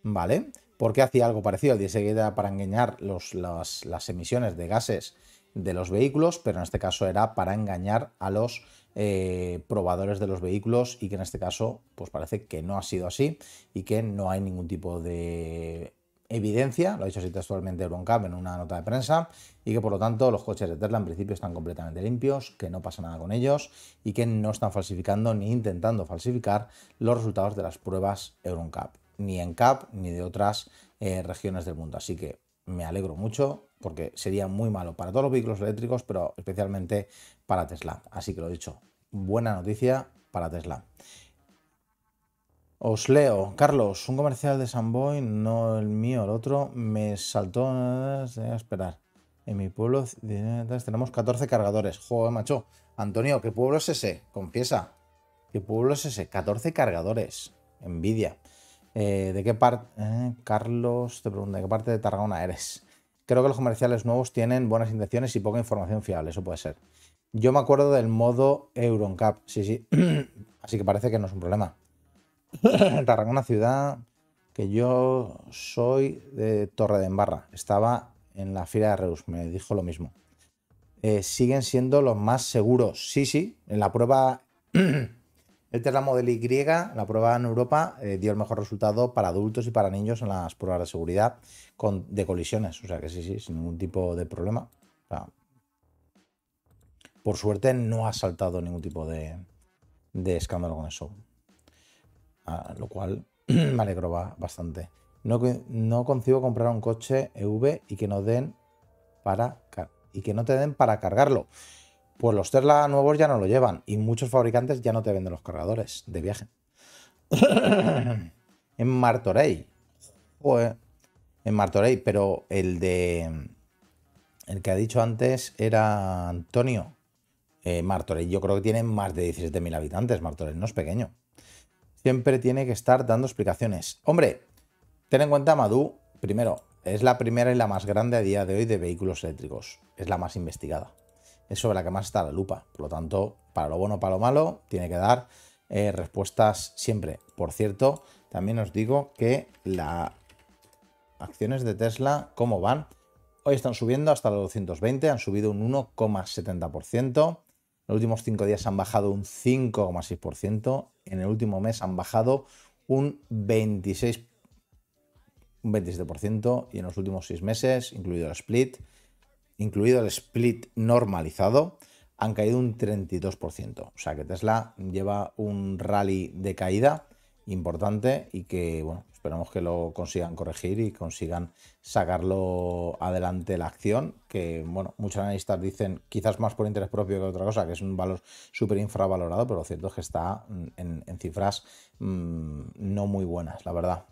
¿vale? Porque hacía algo parecido el Dieselgate era para engañar las, emisiones de gases de los vehículos, pero en este caso era para engañar a los eh, probadores de los vehículos y que en este caso pues parece que no ha sido así y que no hay ningún tipo de evidencia, lo ha dicho así textualmente Euroncap en una nota de prensa, y que por lo tanto los coches de Tesla en principio están completamente limpios, que no pasa nada con ellos y que no están falsificando ni intentando falsificar los resultados de las pruebas Euroncap, ni en CAP ni de otras eh, regiones del mundo. Así que me alegro mucho porque sería muy malo para todos los vehículos eléctricos, pero especialmente para Tesla. Así que lo he dicho, buena noticia para Tesla. Os leo. Carlos, un comercial de Samboy, no el mío, el otro, me saltó eh, a esperar. En mi pueblo tenemos 14 cargadores. Joder, macho. Antonio, ¿qué pueblo es ese? Confiesa. ¿Qué pueblo es ese? 14 cargadores. Envidia. Eh, ¿De qué parte? Eh, Carlos, te pregunto, ¿de qué parte de Tarragona eres? Creo que los comerciales nuevos tienen buenas intenciones y poca información fiable, eso puede ser. Yo me acuerdo del modo Euroncap, sí, sí. Así que parece que no es un problema. Tarragona ciudad que yo soy de Torre de Embarra. Estaba en la fila de Reus, me dijo lo mismo. Eh, siguen siendo los más seguros. Sí, sí, en la prueba, el terramo Y, la prueba en Europa, eh, dio el mejor resultado para adultos y para niños en las pruebas de seguridad con, de colisiones. O sea que sí, sí, sin ningún tipo de problema. por suerte no ha saltado ningún tipo de escándalo con eso. Ah, lo cual me alegro bastante. No, no consigo comprar un coche EV y que no den para y que no te den para cargarlo. Pues los Tesla nuevos ya no lo llevan y muchos fabricantes ya no te venden los cargadores de viaje. en Martorey. En Martorey, pero el de. El que ha dicho antes era Antonio. Eh, Martorey, yo creo que tiene más de 17.000 habitantes. Martorey no es pequeño siempre tiene que estar dando explicaciones. Hombre, ten en cuenta, Madú, primero, es la primera y la más grande a día de hoy de vehículos eléctricos. Es la más investigada. Es sobre la que más está la lupa. Por lo tanto, para lo bueno, para lo malo, tiene que dar eh, respuestas siempre. Por cierto, también os digo que las acciones de Tesla, ¿cómo van? Hoy están subiendo hasta los 220, han subido un 1,70% últimos cinco días han bajado un 5,6%, en el último mes han bajado un 26%, un 27% y en los últimos seis meses, incluido el split, incluido el split normalizado, han caído un 32%. O sea que Tesla lleva un rally de caída importante y que, bueno, esperamos que lo consigan corregir y consigan sacarlo adelante la acción, que bueno, muchos analistas dicen quizás más por interés propio que otra cosa, que es un valor súper infravalorado, pero lo cierto es que está en, cifras mm, no muy buenas, la verdad.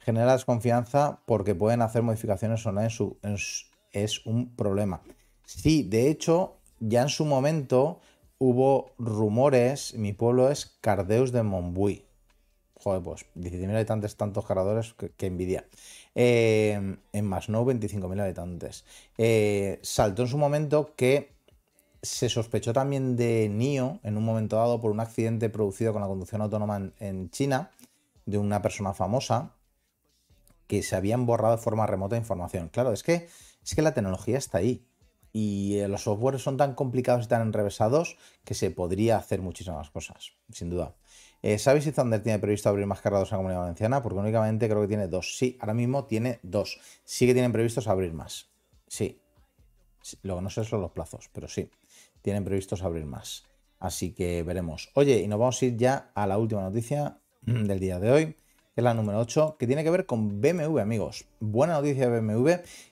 Genera desconfianza porque pueden hacer modificaciones o no, es un problema. Sí, de hecho, ya en su momento hubo rumores, mi pueblo es Cardeus de Montbui, Joder, pues 17.000 habitantes, tantos cargadores, que, envidia. en eh, más, no 25.000 habitantes. Eh, saltó en su momento que se sospechó también de NIO en un momento dado por un accidente producido con la conducción autónoma en, China de una persona famosa que se habían borrado de forma remota información. Claro, es que, es que la tecnología está ahí y eh, los softwares son tan complicados y tan enrevesados que se podría hacer muchísimas cosas, sin duda. Eh, ¿Sabéis si Thunder tiene previsto abrir más cargados en la Comunidad Valenciana? Porque únicamente creo que tiene dos. Sí, ahora mismo tiene dos. Sí que tienen previstos abrir más. Sí. Luego Lo no sé son los plazos, pero sí. Tienen previstos abrir más. Así que veremos. Oye, y nos vamos a ir ya a la última noticia mm, del día de hoy, es la número 8, que tiene que ver con BMW, amigos. Buena noticia de BMW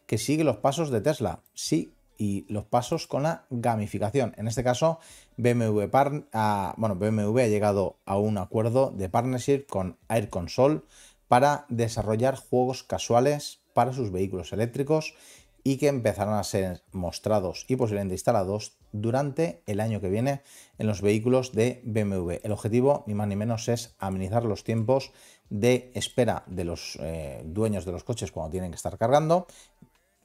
que sigue los pasos de Tesla. Sí, y los pasos con la gamificación. En este caso, BMW, ah, bueno, BMW ha llegado a un acuerdo de partnership con Air Console para desarrollar juegos casuales para sus vehículos eléctricos y que empezarán a ser mostrados y posiblemente instalados durante el año que viene en los vehículos de BMW. El objetivo, ni más ni menos, es amenizar los tiempos de espera de los eh, dueños de los coches cuando tienen que estar cargando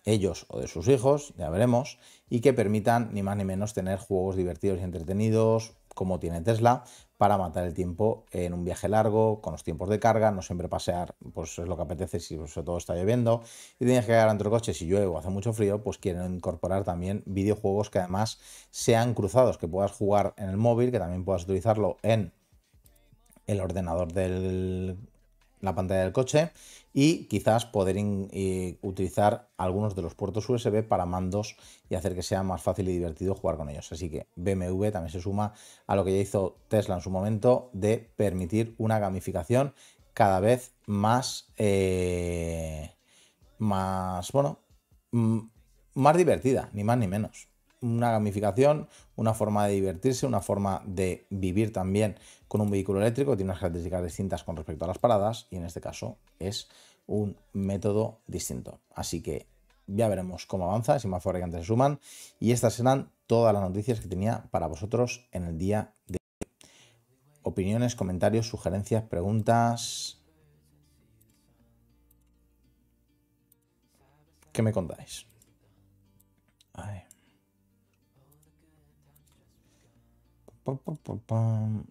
ellos o de sus hijos, ya veremos, y que permitan ni más ni menos tener juegos divertidos y entretenidos como tiene Tesla para matar el tiempo en un viaje largo, con los tiempos de carga, no siempre pasear, pues es lo que apetece si pues, todo está lloviendo y tienes que llegar entre el coche si llueve o hace mucho frío, pues quieren incorporar también videojuegos que además sean cruzados, que puedas jugar en el móvil, que también puedas utilizarlo en el ordenador del la pantalla del coche y quizás poder eh, utilizar algunos de los puertos USB para mandos y hacer que sea más fácil y divertido jugar con ellos. Así que BMW también se suma a lo que ya hizo Tesla en su momento de permitir una gamificación cada vez más, eh, más, bueno, más divertida, ni más ni menos. Una gamificación, una forma de divertirse, una forma de vivir también con un vehículo eléctrico, tiene unas características distintas con respecto a las paradas y en este caso es un método distinto. Así que ya veremos cómo avanza, si más fabricantes se suman y estas serán todas las noticias que tenía para vosotros en el día de hoy. Opiniones, comentarios, sugerencias, preguntas. ¿Qué me contáis?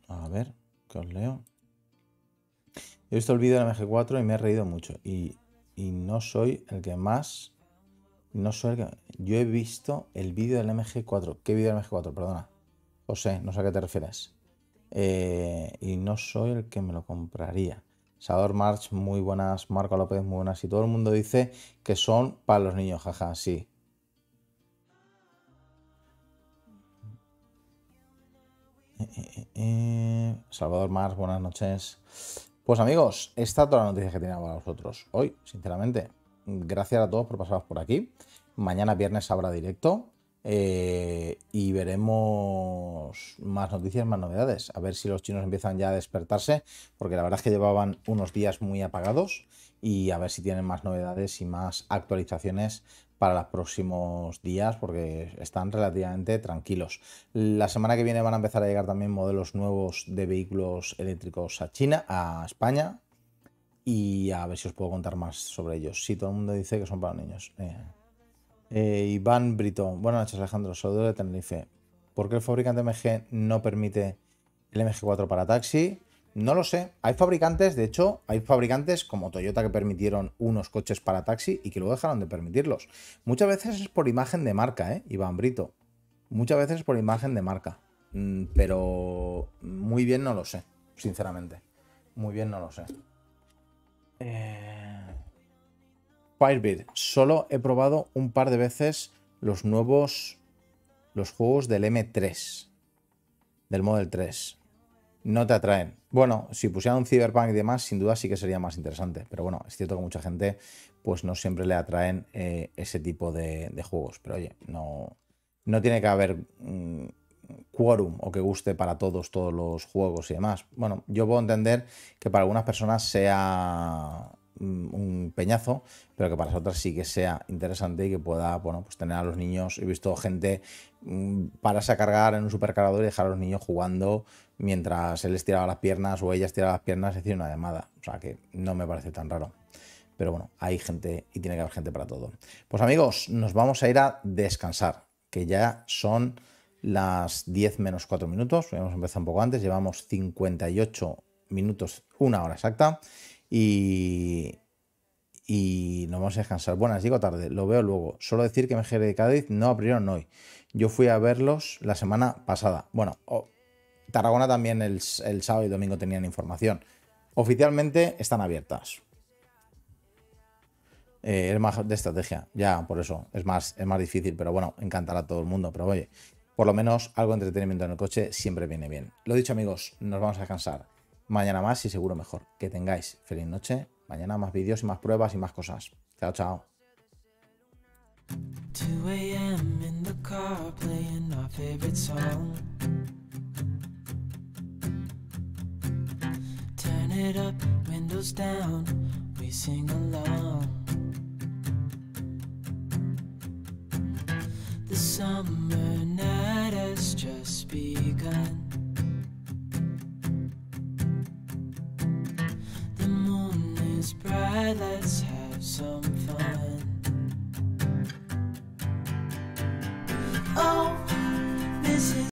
A ver, que os leo. He visto el vídeo del MG4 y me he reído mucho. Y, no soy el que más. No soy Yo he visto el vídeo del MG4. ¿Qué vídeo del MG4? Perdona. José, no sé a qué te refieres. Eh, y no soy el que me lo compraría. Sador March, muy buenas. Marco López, muy buenas. Y todo el mundo dice que son para los niños, jaja, sí. Eh, eh, eh, Salvador Mars, buenas noches. Pues amigos, esta es toda la noticia que tenía para vosotros hoy, sinceramente. Gracias a todos por pasaros por aquí. Mañana viernes habrá directo y veremos más noticias, más novedades. A ver si los chinos empiezan ya a despertarse, porque la verdad es que llevaban unos días muy apagados y a ver si tienen más novedades y más actualizaciones para los próximos días porque están relativamente tranquilos. La semana que viene van a empezar a llegar también modelos nuevos de vehículos eléctricos a China, a España, y a ver si os puedo contar más sobre ellos. si todo el mundo dice que son para niños. Eh, eh, Iván Britón, buenas noches Alejandro, saludos de Tenerife. ¿Por qué el fabricante MG no permite el MG4 para taxi? No lo sé. Hay fabricantes, de hecho, hay fabricantes como Toyota que permitieron unos coches para taxi y que luego dejaron de permitirlos. Muchas veces es por imagen de marca, ¿eh? Iván Brito. Muchas veces es por imagen de marca. Mm, pero muy bien no lo sé, sinceramente. Muy bien no lo sé. Eh... Firebird, solo he probado un par de veces los nuevos los juegos del M3, del Model 3 no te atraen. Bueno, si pusieran un Cyberpunk y demás, sin duda sí que sería más interesante. Pero bueno, es cierto que mucha gente, pues no siempre le atraen eh, ese tipo de, juegos. Pero oye, no, no tiene que haber mm, quórum o que guste para todos, todos los juegos y demás. Bueno, yo puedo entender que para algunas personas sea Mm, un peñazo, pero que para otras sí que sea interesante y que pueda bueno, pues tener a los niños. He visto gente mm, pararse a cargar en un supercargador y dejar a los niños jugando mientras él estiraba las piernas o ella estiraba las piernas, es decir, una llamada. O sea que no me parece tan raro. Pero bueno, hay gente y tiene que haber gente para todo. Pues amigos, nos vamos a ir a descansar, que ya son las 10 menos 4 minutos. Hemos empezado un poco antes, llevamos 58 minutos, una hora exacta y, nos vamos a descansar. Buenas, llego tarde, lo veo luego. Solo decir que MGR de Cádiz no abrieron hoy. Yo fui a verlos la semana pasada. Bueno, Tarragona también el, sábado y domingo tenían información. Oficialmente están abiertas. Eh, es más de estrategia, ya por eso es más, es más difícil, pero bueno, encantará a todo el mundo. Pero oye, por lo menos algo de entretenimiento en el coche siempre viene bien. Lo dicho, amigos, nos vamos a descansar mañana más y seguro mejor. Que tengáis feliz noche. Mañana más vídeos y más pruebas y más cosas. Chao, chao. this pride, let's have some fun. Oh, this is.